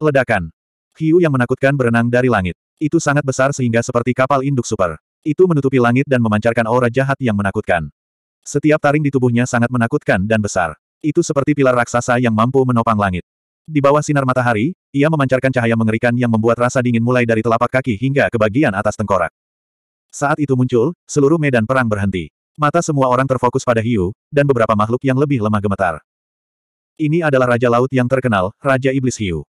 Ledakan. Hiu yang menakutkan berenang dari langit. Itu sangat besar sehingga seperti kapal induk super. Itu menutupi langit dan memancarkan aura jahat yang menakutkan. Setiap taring di tubuhnya sangat menakutkan dan besar. Itu seperti pilar raksasa yang mampu menopang langit. Di bawah sinar matahari, ia memancarkan cahaya mengerikan yang membuat rasa dingin mulai dari telapak kaki hingga ke bagian atas tengkorak. Saat itu muncul, seluruh medan perang berhenti. Mata semua orang terfokus pada hiu, dan beberapa makhluk yang lebih lemah gemetar. Ini adalah Raja Laut yang terkenal, Raja Iblis Hiu.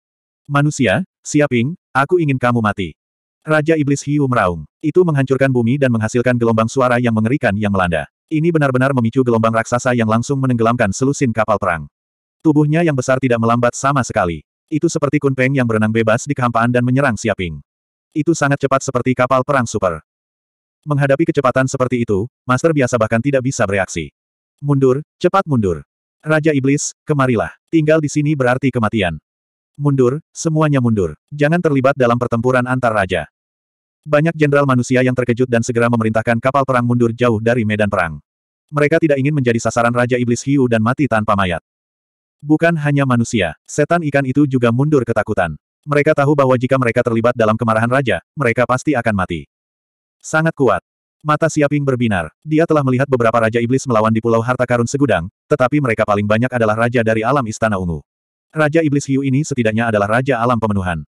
Manusia, siaping, aku ingin kamu mati. Raja Iblis Hiu meraung. Itu menghancurkan bumi dan menghasilkan gelombang suara yang mengerikan yang melanda. Ini benar-benar memicu gelombang raksasa yang langsung menenggelamkan selusin kapal perang. Tubuhnya yang besar tidak melambat sama sekali. Itu seperti Kunpeng yang berenang bebas di kehampaan dan menyerang Siaping. Itu sangat cepat seperti kapal perang super. Menghadapi kecepatan seperti itu, Master biasa bahkan tidak bisa bereaksi. Mundur, cepat mundur. Raja Iblis, kemarilah. Tinggal di sini berarti kematian mundur, semuanya mundur. Jangan terlibat dalam pertempuran antar raja. Banyak jenderal manusia yang terkejut dan segera memerintahkan kapal perang mundur jauh dari medan perang. Mereka tidak ingin menjadi sasaran Raja Iblis Hiu dan mati tanpa mayat. Bukan hanya manusia, setan ikan itu juga mundur ketakutan. Mereka tahu bahwa jika mereka terlibat dalam kemarahan raja, mereka pasti akan mati. Sangat kuat. Mata Siaping berbinar. Dia telah melihat beberapa Raja Iblis melawan di Pulau Harta Karun Segudang, tetapi mereka paling banyak adalah Raja dari Alam Istana Ungu. Raja Iblis Hiu ini setidaknya adalah Raja Alam Pemenuhan.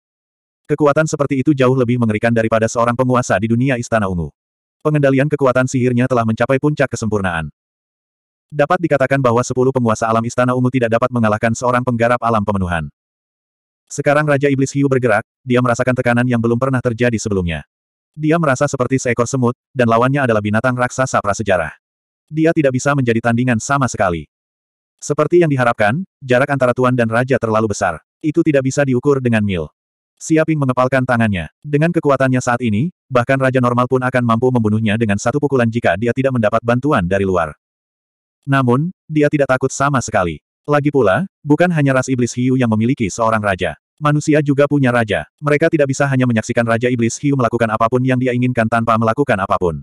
Kekuatan seperti itu jauh lebih mengerikan daripada seorang penguasa di dunia Istana Ungu. Pengendalian kekuatan sihirnya telah mencapai puncak kesempurnaan. Dapat dikatakan bahwa sepuluh penguasa alam Istana Ungu tidak dapat mengalahkan seorang penggarap alam pemenuhan. Sekarang Raja Iblis Hiu bergerak, dia merasakan tekanan yang belum pernah terjadi sebelumnya. Dia merasa seperti seekor semut, dan lawannya adalah binatang raksasa prasejarah. Dia tidak bisa menjadi tandingan sama sekali. Seperti yang diharapkan, jarak antara tuan dan raja terlalu besar. Itu tidak bisa diukur dengan mil. Siaping mengepalkan tangannya. Dengan kekuatannya saat ini, bahkan raja normal pun akan mampu membunuhnya dengan satu pukulan jika dia tidak mendapat bantuan dari luar. Namun, dia tidak takut sama sekali. Lagi pula, bukan hanya ras iblis hiu yang memiliki seorang raja. Manusia juga punya raja. Mereka tidak bisa hanya menyaksikan Raja Iblis Hiu melakukan apapun yang dia inginkan tanpa melakukan apapun.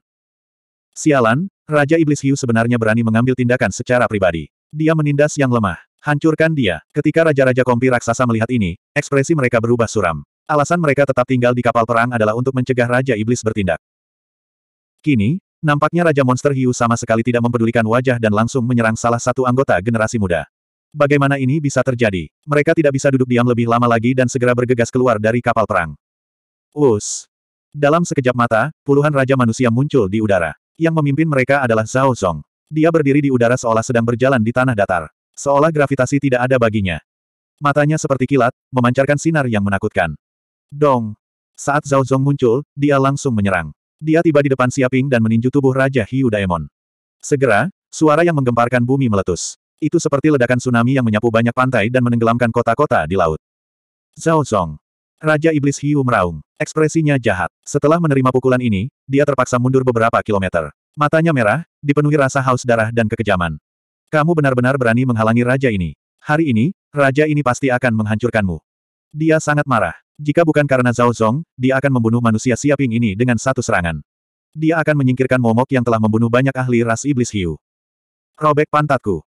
Sialan, Raja Iblis Hiu sebenarnya berani mengambil tindakan secara pribadi. Dia menindas yang lemah. Hancurkan dia. Ketika Raja-Raja Kompi Raksasa melihat ini, ekspresi mereka berubah suram. Alasan mereka tetap tinggal di kapal perang adalah untuk mencegah Raja Iblis bertindak. Kini, nampaknya Raja Monster Hiu sama sekali tidak mempedulikan wajah dan langsung menyerang salah satu anggota generasi muda. Bagaimana ini bisa terjadi? Mereka tidak bisa duduk diam lebih lama lagi dan segera bergegas keluar dari kapal perang. Us. Dalam sekejap mata, puluhan raja manusia muncul di udara. Yang memimpin mereka adalah Zhao Zong. Dia berdiri di udara seolah sedang berjalan di tanah datar. Seolah gravitasi tidak ada baginya. Matanya seperti kilat, memancarkan sinar yang menakutkan. Dong! Saat Zhao Zhong muncul, dia langsung menyerang. Dia tiba di depan Siaping dan meninju tubuh Raja Hiu Daemon. Segera, suara yang menggemparkan bumi meletus. Itu seperti ledakan tsunami yang menyapu banyak pantai dan menenggelamkan kota-kota di laut. Zhao Zhong, Raja Iblis Hiu meraung. Ekspresinya jahat. Setelah menerima pukulan ini, dia terpaksa mundur beberapa kilometer. Matanya merah, dipenuhi rasa haus darah dan kekejaman. Kamu benar-benar berani menghalangi raja ini. Hari ini, raja ini pasti akan menghancurkanmu. Dia sangat marah. Jika bukan karena Zhao Zong, dia akan membunuh manusia siaping ini dengan satu serangan. Dia akan menyingkirkan momok yang telah membunuh banyak ahli ras iblis hiu. Robek pantatku.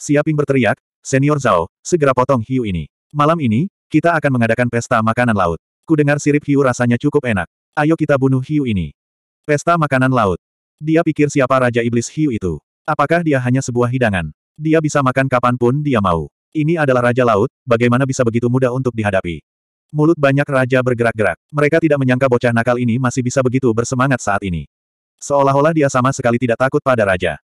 Siaping berteriak, Senior Zhao, segera potong hiu ini. Malam ini, kita akan mengadakan pesta makanan laut. Kudengar sirip hiu rasanya cukup enak. Ayo kita bunuh hiu ini. Pesta makanan laut. Dia pikir siapa Raja Iblis Hiu itu. Apakah dia hanya sebuah hidangan? Dia bisa makan kapanpun dia mau. Ini adalah Raja Laut, bagaimana bisa begitu mudah untuk dihadapi? Mulut banyak raja bergerak-gerak. Mereka tidak menyangka bocah nakal ini masih bisa begitu bersemangat saat ini. Seolah-olah dia sama sekali tidak takut pada raja.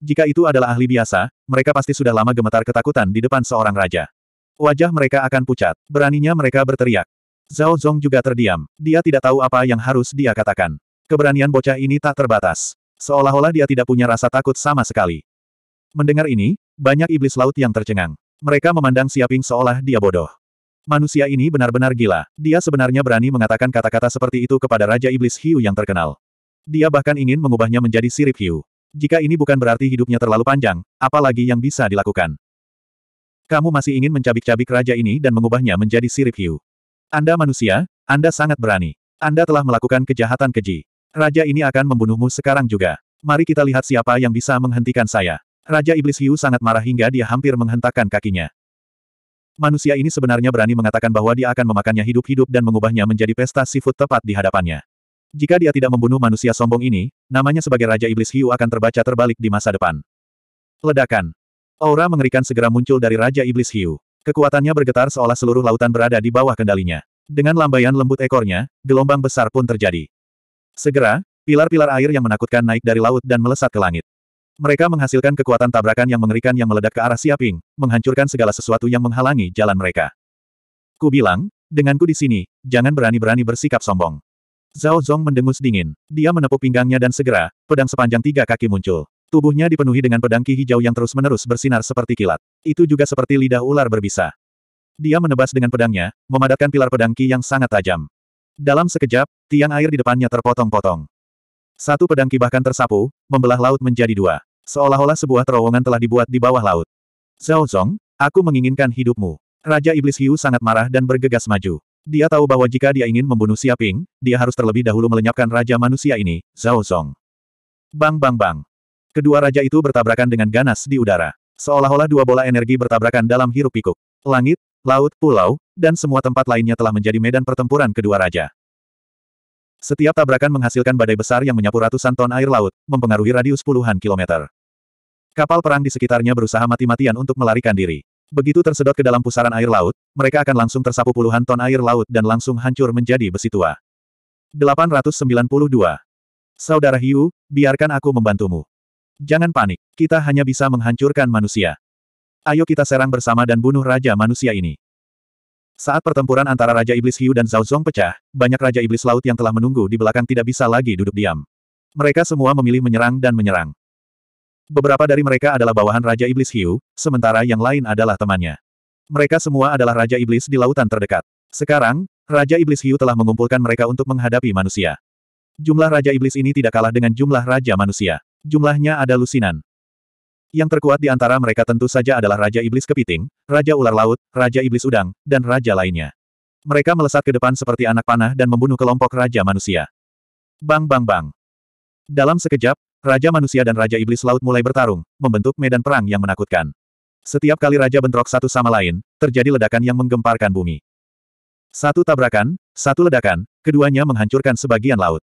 Jika itu adalah ahli biasa, mereka pasti sudah lama gemetar ketakutan di depan seorang raja. Wajah mereka akan pucat. Beraninya mereka berteriak. Zhao Zong juga terdiam. Dia tidak tahu apa yang harus dia katakan. Keberanian bocah ini tak terbatas. Seolah-olah dia tidak punya rasa takut sama sekali. Mendengar ini, banyak iblis laut yang tercengang. Mereka memandang Siaping seolah dia bodoh. Manusia ini benar-benar gila. Dia sebenarnya berani mengatakan kata-kata seperti itu kepada Raja Iblis Hiu yang terkenal. Dia bahkan ingin mengubahnya menjadi sirip hiu. Jika ini bukan berarti hidupnya terlalu panjang, apalagi yang bisa dilakukan. Kamu masih ingin mencabik-cabik raja ini dan mengubahnya menjadi sirip hiu. Anda manusia, Anda sangat berani. Anda telah melakukan kejahatan keji. Raja ini akan membunuhmu sekarang juga. Mari kita lihat siapa yang bisa menghentikan saya. Raja Iblis Hiu sangat marah hingga dia hampir menghentakkan kakinya. Manusia ini sebenarnya berani mengatakan bahwa dia akan memakannya hidup-hidup dan mengubahnya menjadi pesta seafood tepat di hadapannya. Jika dia tidak membunuh manusia sombong ini, namanya sebagai Raja Iblis Hiu akan terbaca terbalik di masa depan. Ledakan. Aura mengerikan segera muncul dari Raja Iblis Hiu. Kekuatannya bergetar seolah seluruh lautan berada di bawah kendalinya. Dengan lambaian lembut ekornya, gelombang besar pun terjadi. Segera, pilar-pilar air yang menakutkan naik dari laut dan melesat ke langit. Mereka menghasilkan kekuatan tabrakan yang mengerikan yang meledak ke arah Siaping, menghancurkan segala sesuatu yang menghalangi jalan mereka. Ku bilang, denganku di sini, jangan berani-berani bersikap sombong. Zhao Zong mendengus dingin. Dia menepuk pinggangnya dan segera, pedang sepanjang tiga kaki muncul. Tubuhnya dipenuhi dengan pedang ki hijau yang terus-menerus bersinar seperti kilat. Itu juga seperti lidah ular berbisa. Dia menebas dengan pedangnya, memadatkan pilar pedang ki yang sangat tajam. Dalam sekejap, tiang air di depannya terpotong-potong. Satu pedang kibahkan tersapu, membelah laut menjadi dua. Seolah-olah sebuah terowongan telah dibuat di bawah laut. Zhao Zong, aku menginginkan hidupmu. Raja Iblis Hiu sangat marah dan bergegas maju. Dia tahu bahwa jika dia ingin membunuh Siaping, dia harus terlebih dahulu melenyapkan raja manusia ini, Zhao Zong. Bang bang bang. Kedua raja itu bertabrakan dengan ganas di udara. Seolah-olah dua bola energi bertabrakan dalam hiruk pikuk. Langit, laut, pulau, dan semua tempat lainnya telah menjadi medan pertempuran kedua raja. Setiap tabrakan menghasilkan badai besar yang menyapu ratusan ton air laut, mempengaruhi radius puluhan kilometer. Kapal perang di sekitarnya berusaha mati-matian untuk melarikan diri. Begitu tersedot ke dalam pusaran air laut, mereka akan langsung tersapu puluhan ton air laut dan langsung hancur menjadi besi tua. 892. Saudara Hiu, biarkan aku membantumu. Jangan panik, kita hanya bisa menghancurkan manusia. Ayo kita serang bersama dan bunuh raja manusia ini. Saat pertempuran antara Raja Iblis Hiu dan Zhao Zong pecah, banyak Raja Iblis Laut yang telah menunggu di belakang tidak bisa lagi duduk diam. Mereka semua memilih menyerang dan menyerang. Beberapa dari mereka adalah bawahan Raja Iblis Hiu, sementara yang lain adalah temannya. Mereka semua adalah Raja Iblis di lautan terdekat. Sekarang, Raja Iblis Hiu telah mengumpulkan mereka untuk menghadapi manusia. Jumlah Raja Iblis ini tidak kalah dengan jumlah Raja Manusia. Jumlahnya ada lusinan. Yang terkuat di antara mereka tentu saja adalah Raja Iblis Kepiting, Raja Ular Laut, Raja Iblis Udang, dan Raja lainnya. Mereka melesat ke depan seperti anak panah dan membunuh kelompok Raja Manusia. Bang bang bang. Dalam sekejap, Raja Manusia dan Raja Iblis Laut mulai bertarung, membentuk medan perang yang menakutkan. Setiap kali Raja bentrok satu sama lain, terjadi ledakan yang menggemparkan bumi. Satu tabrakan, satu ledakan, keduanya menghancurkan sebagian laut.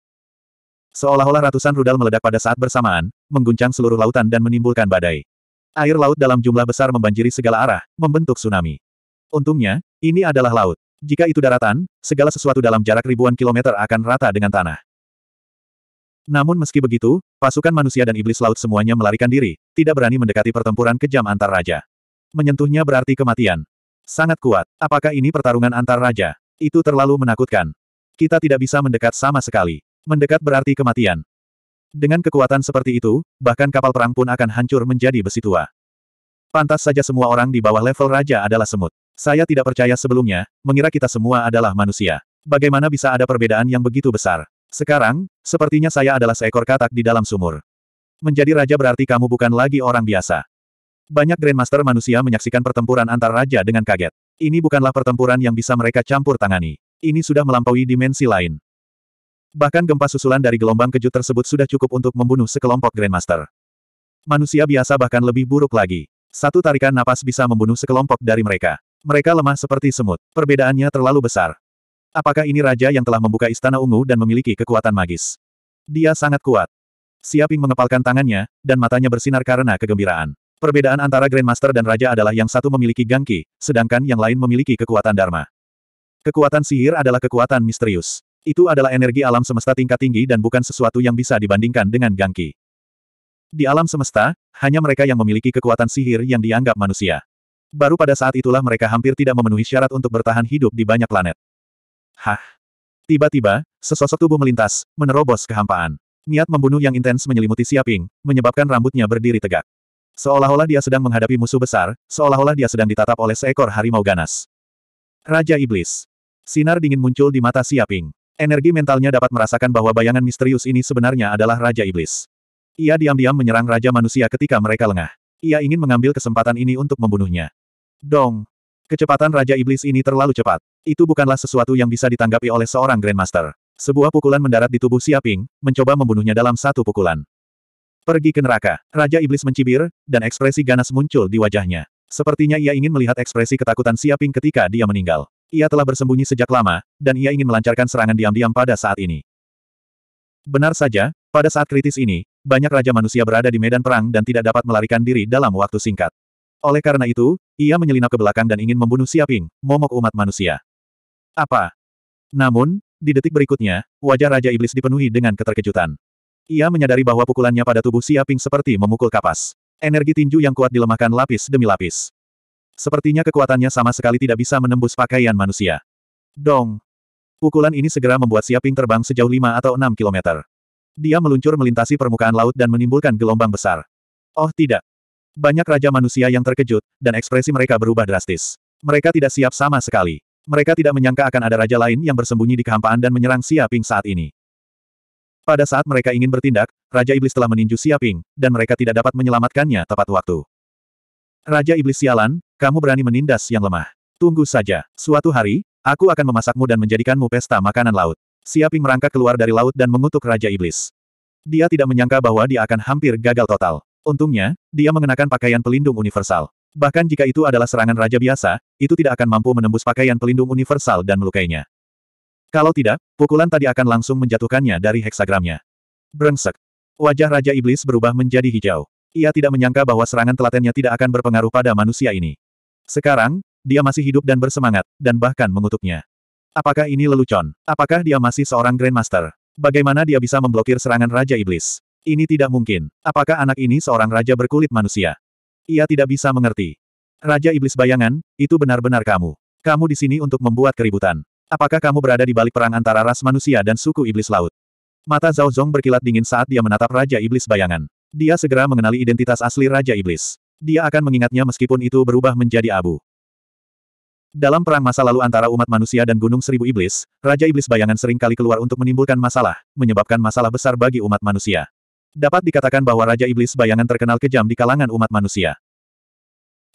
Seolah-olah ratusan rudal meledak pada saat bersamaan, mengguncang seluruh lautan dan menimbulkan badai. Air laut dalam jumlah besar membanjiri segala arah, membentuk tsunami. Untungnya, ini adalah laut. Jika itu daratan, segala sesuatu dalam jarak ribuan kilometer akan rata dengan tanah. Namun meski begitu, pasukan manusia dan iblis laut semuanya melarikan diri, tidak berani mendekati pertempuran kejam antar raja. Menyentuhnya berarti kematian. Sangat kuat. Apakah ini pertarungan antar raja? Itu terlalu menakutkan. Kita tidak bisa mendekat sama sekali. Mendekat berarti kematian. Dengan kekuatan seperti itu, bahkan kapal perang pun akan hancur menjadi besi tua. Pantas saja semua orang di bawah level raja adalah semut. Saya tidak percaya sebelumnya, mengira kita semua adalah manusia. Bagaimana bisa ada perbedaan yang begitu besar? Sekarang, sepertinya saya adalah seekor katak di dalam sumur. Menjadi raja berarti kamu bukan lagi orang biasa. Banyak Grandmaster manusia menyaksikan pertempuran antar raja dengan kaget. Ini bukanlah pertempuran yang bisa mereka campur tangani. Ini sudah melampaui dimensi lain. Bahkan gempa susulan dari gelombang kejut tersebut sudah cukup untuk membunuh sekelompok Grandmaster. Manusia biasa bahkan lebih buruk lagi. Satu tarikan napas bisa membunuh sekelompok dari mereka. Mereka lemah seperti semut. Perbedaannya terlalu besar. Apakah ini raja yang telah membuka istana ungu dan memiliki kekuatan magis? Dia sangat kuat. Siaping mengepalkan tangannya, dan matanya bersinar karena kegembiraan. Perbedaan antara Grandmaster dan Raja adalah yang satu memiliki gangki, sedangkan yang lain memiliki kekuatan Dharma. Kekuatan sihir adalah kekuatan misterius. Itu adalah energi alam semesta tingkat tinggi dan bukan sesuatu yang bisa dibandingkan dengan Gangki. Di alam semesta, hanya mereka yang memiliki kekuatan sihir yang dianggap manusia. Baru pada saat itulah mereka hampir tidak memenuhi syarat untuk bertahan hidup di banyak planet. Hah? Tiba-tiba, sesosok tubuh melintas, menerobos kehampaan. Niat membunuh yang intens menyelimuti Siaping, menyebabkan rambutnya berdiri tegak. Seolah-olah dia sedang menghadapi musuh besar, seolah-olah dia sedang ditatap oleh seekor harimau ganas. Raja Iblis. Sinar dingin muncul di mata Siaping. Energi mentalnya dapat merasakan bahwa bayangan misterius ini sebenarnya adalah Raja Iblis. Ia diam-diam menyerang Raja Manusia ketika mereka lengah. Ia ingin mengambil kesempatan ini untuk membunuhnya. Dong! Kecepatan Raja Iblis ini terlalu cepat. Itu bukanlah sesuatu yang bisa ditanggapi oleh seorang Grandmaster. Sebuah pukulan mendarat di tubuh Siaping, mencoba membunuhnya dalam satu pukulan. Pergi ke neraka. Raja Iblis mencibir, dan ekspresi ganas muncul di wajahnya. Sepertinya ia ingin melihat ekspresi ketakutan Siaping ketika dia meninggal. Ia telah bersembunyi sejak lama, dan ia ingin melancarkan serangan diam-diam pada saat ini. Benar saja, pada saat kritis ini, banyak raja manusia berada di medan perang dan tidak dapat melarikan diri dalam waktu singkat. Oleh karena itu, ia menyelinap ke belakang dan ingin membunuh Siaping, momok umat manusia. Apa? Namun, di detik berikutnya, wajah Raja Iblis dipenuhi dengan keterkejutan. Ia menyadari bahwa pukulannya pada tubuh Siaping seperti memukul kapas. Energi tinju yang kuat dilemahkan lapis demi lapis. Sepertinya kekuatannya sama sekali tidak bisa menembus pakaian manusia. Dong! Pukulan ini segera membuat Siaping terbang sejauh 5 atau 6 kilometer. Dia meluncur melintasi permukaan laut dan menimbulkan gelombang besar. Oh tidak! Banyak raja manusia yang terkejut, dan ekspresi mereka berubah drastis. Mereka tidak siap sama sekali. Mereka tidak menyangka akan ada raja lain yang bersembunyi di kehampaan dan menyerang Siaping saat ini. Pada saat mereka ingin bertindak, Raja Iblis telah meninju Siaping, dan mereka tidak dapat menyelamatkannya tepat waktu. Raja Iblis sialan, kamu berani menindas yang lemah. Tunggu saja, suatu hari, aku akan memasakmu dan menjadikanmu pesta makanan laut. Siaping merangkak keluar dari laut dan mengutuk Raja Iblis. Dia tidak menyangka bahwa dia akan hampir gagal total. Untungnya, dia mengenakan pakaian pelindung universal. Bahkan jika itu adalah serangan raja biasa, itu tidak akan mampu menembus pakaian pelindung universal dan melukainya. Kalau tidak, pukulan tadi akan langsung menjatuhkannya dari heksagramnya. Brengsek. Wajah Raja Iblis berubah menjadi hijau. Ia tidak menyangka bahwa serangan telatennya tidak akan berpengaruh pada manusia ini. Sekarang, dia masih hidup dan bersemangat, dan bahkan mengutuknya. Apakah ini lelucon? Apakah dia masih seorang Grandmaster? Bagaimana dia bisa memblokir serangan Raja Iblis? Ini tidak mungkin. Apakah anak ini seorang raja berkulit manusia? Ia tidak bisa mengerti. Raja Iblis bayangan, itu benar-benar kamu. Kamu di sini untuk membuat keributan. Apakah kamu berada di balik perang antara ras manusia dan suku Iblis Laut? Mata Zhao Zhong berkilat dingin saat dia menatap Raja Iblis bayangan. Dia segera mengenali identitas asli Raja Iblis. Dia akan mengingatnya meskipun itu berubah menjadi abu. Dalam perang masa lalu antara umat manusia dan Gunung Seribu Iblis, Raja Iblis Bayangan sering kali keluar untuk menimbulkan masalah, menyebabkan masalah besar bagi umat manusia. Dapat dikatakan bahwa Raja Iblis Bayangan terkenal kejam di kalangan umat manusia.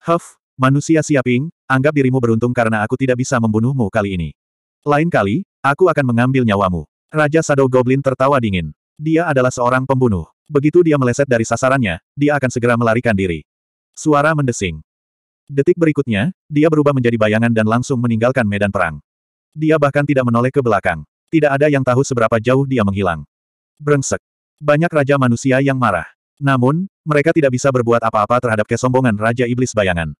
Huff, manusia siaping, anggap dirimu beruntung karena aku tidak bisa membunuhmu kali ini. Lain kali, aku akan mengambil nyawamu. Raja Shadow Goblin tertawa dingin. Dia adalah seorang pembunuh. Begitu dia meleset dari sasarannya, dia akan segera melarikan diri. Suara mendesing. Detik berikutnya, dia berubah menjadi bayangan dan langsung meninggalkan medan perang. Dia bahkan tidak menoleh ke belakang. Tidak ada yang tahu seberapa jauh dia menghilang. Brengsek. Banyak raja manusia yang marah. Namun, mereka tidak bisa berbuat apa-apa terhadap kesombongan Raja Iblis Bayangan.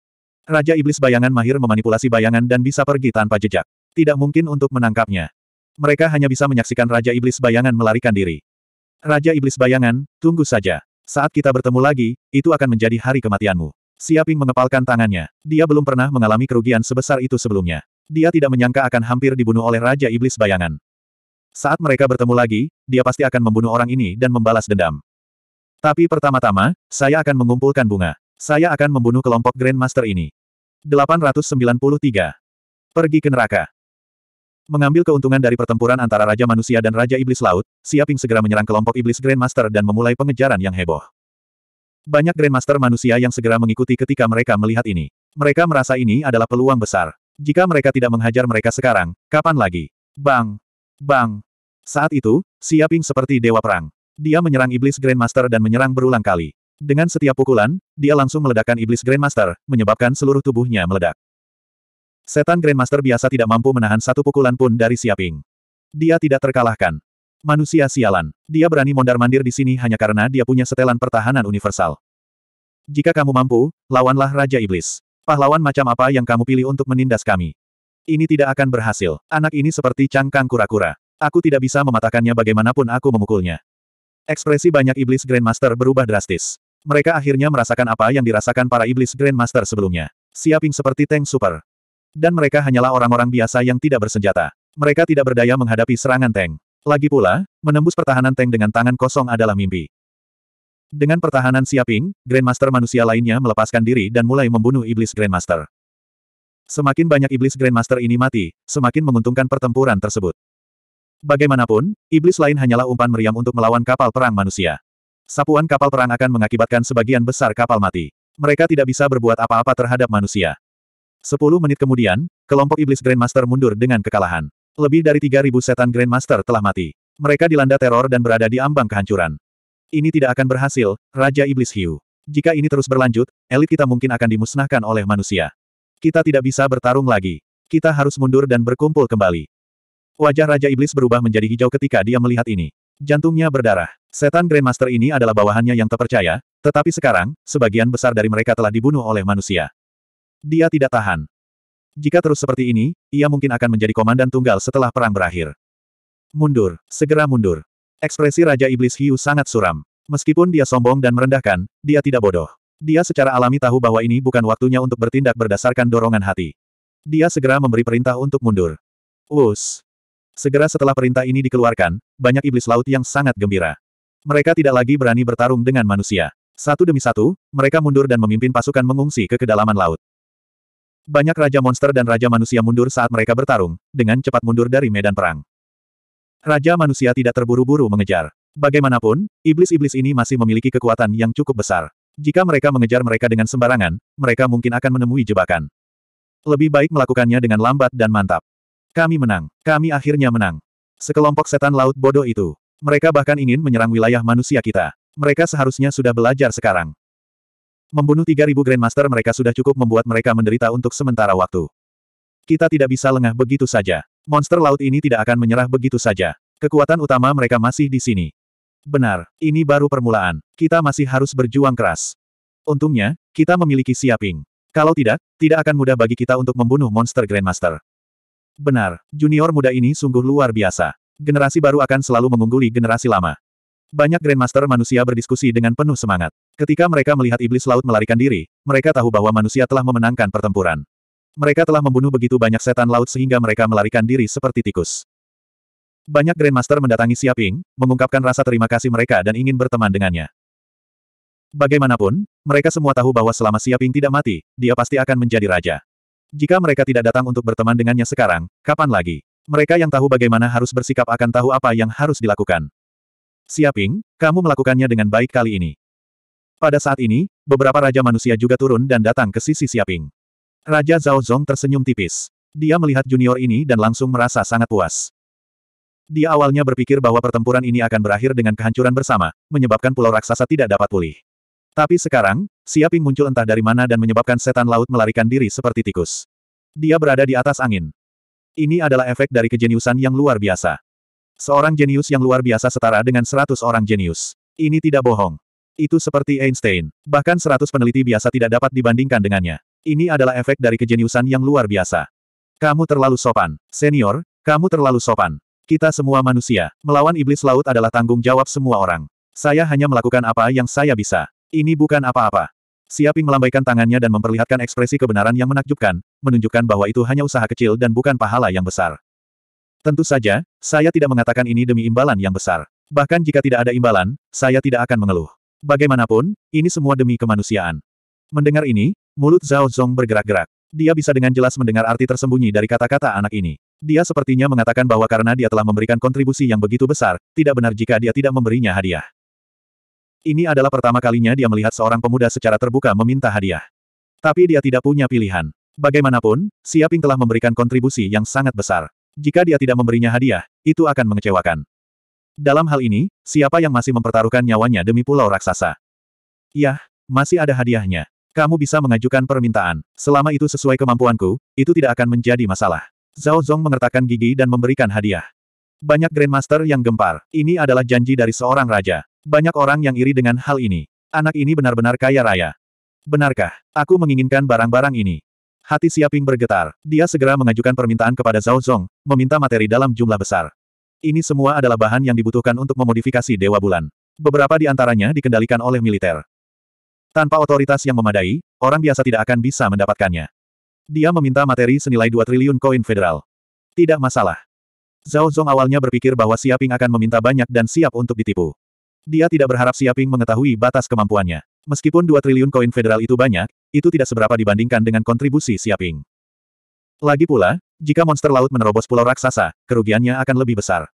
Raja Iblis Bayangan mahir memanipulasi bayangan dan bisa pergi tanpa jejak. Tidak mungkin untuk menangkapnya. Mereka hanya bisa menyaksikan Raja Iblis Bayangan melarikan diri. Raja Iblis Bayangan, tunggu saja. Saat kita bertemu lagi, itu akan menjadi hari kematianmu. Siaping mengepalkan tangannya. Dia belum pernah mengalami kerugian sebesar itu sebelumnya. Dia tidak menyangka akan hampir dibunuh oleh Raja Iblis Bayangan. Saat mereka bertemu lagi, dia pasti akan membunuh orang ini dan membalas dendam. Tapi pertama-tama, saya akan mengumpulkan bunga. Saya akan membunuh kelompok Grandmaster ini. 893. Pergi ke neraka. Mengambil keuntungan dari pertempuran antara Raja Manusia dan Raja Iblis Laut, Siaping segera menyerang kelompok Iblis Grandmaster dan memulai pengejaran yang heboh. Banyak Grandmaster manusia yang segera mengikuti ketika mereka melihat ini. Mereka merasa ini adalah peluang besar. Jika mereka tidak menghajar mereka sekarang, kapan lagi? Bang! Bang! Saat itu, Siaping seperti dewa perang. Dia menyerang Iblis Grandmaster dan menyerang berulang kali. Dengan setiap pukulan, dia langsung meledakkan Iblis Grandmaster, menyebabkan seluruh tubuhnya meledak. Setan Grandmaster biasa tidak mampu menahan satu pukulan pun dari Siaping. Dia tidak terkalahkan. Manusia sialan. Dia berani mondar-mandir di sini hanya karena dia punya setelan pertahanan universal. Jika kamu mampu, lawanlah Raja Iblis. Pahlawan macam apa yang kamu pilih untuk menindas kami? Ini tidak akan berhasil. Anak ini seperti cangkang kura-kura. Aku tidak bisa mematahkannya bagaimanapun aku memukulnya. Ekspresi banyak iblis Grandmaster berubah drastis. Mereka akhirnya merasakan apa yang dirasakan para iblis Grandmaster sebelumnya. Siaping seperti tank super. Dan mereka hanyalah orang-orang biasa yang tidak bersenjata. Mereka tidak berdaya menghadapi serangan tank. Lagi pula, menembus pertahanan tank dengan tangan kosong adalah mimpi. Dengan pertahanan Siaping, Grandmaster manusia lainnya melepaskan diri dan mulai membunuh iblis Grandmaster. Semakin banyak iblis Grandmaster ini mati, semakin menguntungkan pertempuran tersebut. Bagaimanapun, iblis lain hanyalah umpan meriam untuk melawan kapal perang manusia. Sapuan kapal perang akan mengakibatkan sebagian besar kapal mati. Mereka tidak bisa berbuat apa-apa terhadap manusia. Sepuluh menit kemudian, kelompok iblis Grandmaster mundur dengan kekalahan. Lebih dari 3.000 setan Grandmaster telah mati. Mereka dilanda teror dan berada di ambang kehancuran. Ini tidak akan berhasil, Raja Iblis Hiu. Jika ini terus berlanjut, elit kita mungkin akan dimusnahkan oleh manusia. Kita tidak bisa bertarung lagi. Kita harus mundur dan berkumpul kembali. Wajah Raja Iblis berubah menjadi hijau ketika dia melihat ini. Jantungnya berdarah. Setan Grandmaster ini adalah bawahannya yang terpercaya, tetapi sekarang, sebagian besar dari mereka telah dibunuh oleh manusia. Dia tidak tahan. Jika terus seperti ini, ia mungkin akan menjadi komandan tunggal setelah perang berakhir. Mundur, segera mundur. Ekspresi Raja Iblis Hiu sangat suram. Meskipun dia sombong dan merendahkan, dia tidak bodoh. Dia secara alami tahu bahwa ini bukan waktunya untuk bertindak berdasarkan dorongan hati. Dia segera memberi perintah untuk mundur. Us. Segera setelah perintah ini dikeluarkan, banyak iblis laut yang sangat gembira. Mereka tidak lagi berani bertarung dengan manusia. Satu demi satu, mereka mundur dan memimpin pasukan mengungsi ke kedalaman laut. Banyak raja monster dan raja manusia mundur saat mereka bertarung, dengan cepat mundur dari medan perang. Raja manusia tidak terburu-buru mengejar. Bagaimanapun, iblis-iblis ini masih memiliki kekuatan yang cukup besar. Jika mereka mengejar mereka dengan sembarangan, mereka mungkin akan menemui jebakan. Lebih baik melakukannya dengan lambat dan mantap. Kami menang. Kami akhirnya menang. Sekelompok setan laut bodoh itu. Mereka bahkan ingin menyerang wilayah manusia kita. Mereka seharusnya sudah belajar sekarang. Membunuh 3.000 Grandmaster mereka sudah cukup membuat mereka menderita untuk sementara waktu. Kita tidak bisa lengah begitu saja. Monster laut ini tidak akan menyerah begitu saja. Kekuatan utama mereka masih di sini. Benar, ini baru permulaan. Kita masih harus berjuang keras. Untungnya, kita memiliki siaping. Kalau tidak, tidak akan mudah bagi kita untuk membunuh monster Grandmaster. Benar, junior muda ini sungguh luar biasa. Generasi baru akan selalu mengungguli generasi lama. Banyak Grandmaster manusia berdiskusi dengan penuh semangat. Ketika mereka melihat iblis laut melarikan diri, mereka tahu bahwa manusia telah memenangkan pertempuran. Mereka telah membunuh begitu banyak setan laut sehingga mereka melarikan diri seperti tikus. Banyak Grandmaster mendatangi Siaping, mengungkapkan rasa terima kasih mereka dan ingin berteman dengannya. Bagaimanapun, mereka semua tahu bahwa selama Siaping tidak mati, dia pasti akan menjadi raja. Jika mereka tidak datang untuk berteman dengannya sekarang, kapan lagi? Mereka yang tahu bagaimana harus bersikap akan tahu apa yang harus dilakukan. Siaping, kamu melakukannya dengan baik kali ini. Pada saat ini, beberapa raja manusia juga turun dan datang ke sisi Siaping. Raja Zhao Zong tersenyum tipis. Dia melihat junior ini dan langsung merasa sangat puas. Dia awalnya berpikir bahwa pertempuran ini akan berakhir dengan kehancuran bersama, menyebabkan pulau raksasa tidak dapat pulih. Tapi sekarang, Siaping muncul entah dari mana dan menyebabkan setan laut melarikan diri seperti tikus. Dia berada di atas angin. Ini adalah efek dari kejeniusan yang luar biasa. Seorang jenius yang luar biasa setara dengan seratus orang jenius. Ini tidak bohong. Itu seperti Einstein. Bahkan seratus peneliti biasa tidak dapat dibandingkan dengannya. Ini adalah efek dari kejeniusan yang luar biasa. Kamu terlalu sopan. Senior, kamu terlalu sopan. Kita semua manusia. Melawan iblis laut adalah tanggung jawab semua orang. Saya hanya melakukan apa yang saya bisa. Ini bukan apa-apa. Siaping melambaikan tangannya dan memperlihatkan ekspresi kebenaran yang menakjubkan, menunjukkan bahwa itu hanya usaha kecil dan bukan pahala yang besar. Tentu saja, saya tidak mengatakan ini demi imbalan yang besar. Bahkan jika tidak ada imbalan, saya tidak akan mengeluh. Bagaimanapun, ini semua demi kemanusiaan. Mendengar ini, mulut Zhao Zhong bergerak-gerak. Dia bisa dengan jelas mendengar arti tersembunyi dari kata-kata anak ini. Dia sepertinya mengatakan bahwa karena dia telah memberikan kontribusi yang begitu besar, tidak benar jika dia tidak memberinya hadiah. Ini adalah pertama kalinya dia melihat seorang pemuda secara terbuka meminta hadiah. Tapi dia tidak punya pilihan. Bagaimanapun, Siaping telah memberikan kontribusi yang sangat besar. Jika dia tidak memberinya hadiah, itu akan mengecewakan. Dalam hal ini, siapa yang masih mempertaruhkan nyawanya demi pulau raksasa? Yah, masih ada hadiahnya. Kamu bisa mengajukan permintaan. Selama itu sesuai kemampuanku, itu tidak akan menjadi masalah. Zhao Zong mengertakkan gigi dan memberikan hadiah. Banyak Grandmaster yang gempar. Ini adalah janji dari seorang raja. Banyak orang yang iri dengan hal ini. Anak ini benar-benar kaya raya. Benarkah? Aku menginginkan barang-barang ini. Hati Siaping bergetar. Dia segera mengajukan permintaan kepada Zhao Zong, meminta materi dalam jumlah besar. Ini semua adalah bahan yang dibutuhkan untuk memodifikasi Dewa Bulan. Beberapa di antaranya dikendalikan oleh militer. Tanpa otoritas yang memadai, orang biasa tidak akan bisa mendapatkannya. Dia meminta materi senilai 2 triliun koin federal. Tidak masalah. Zhao Zhong awalnya berpikir bahwa Siaping akan meminta banyak dan siap untuk ditipu. Dia tidak berharap Siaping mengetahui batas kemampuannya. Meskipun 2 triliun koin federal itu banyak, itu tidak seberapa dibandingkan dengan kontribusi Siaping. Lagi pula, jika monster laut menerobos pulau raksasa, kerugiannya akan lebih besar.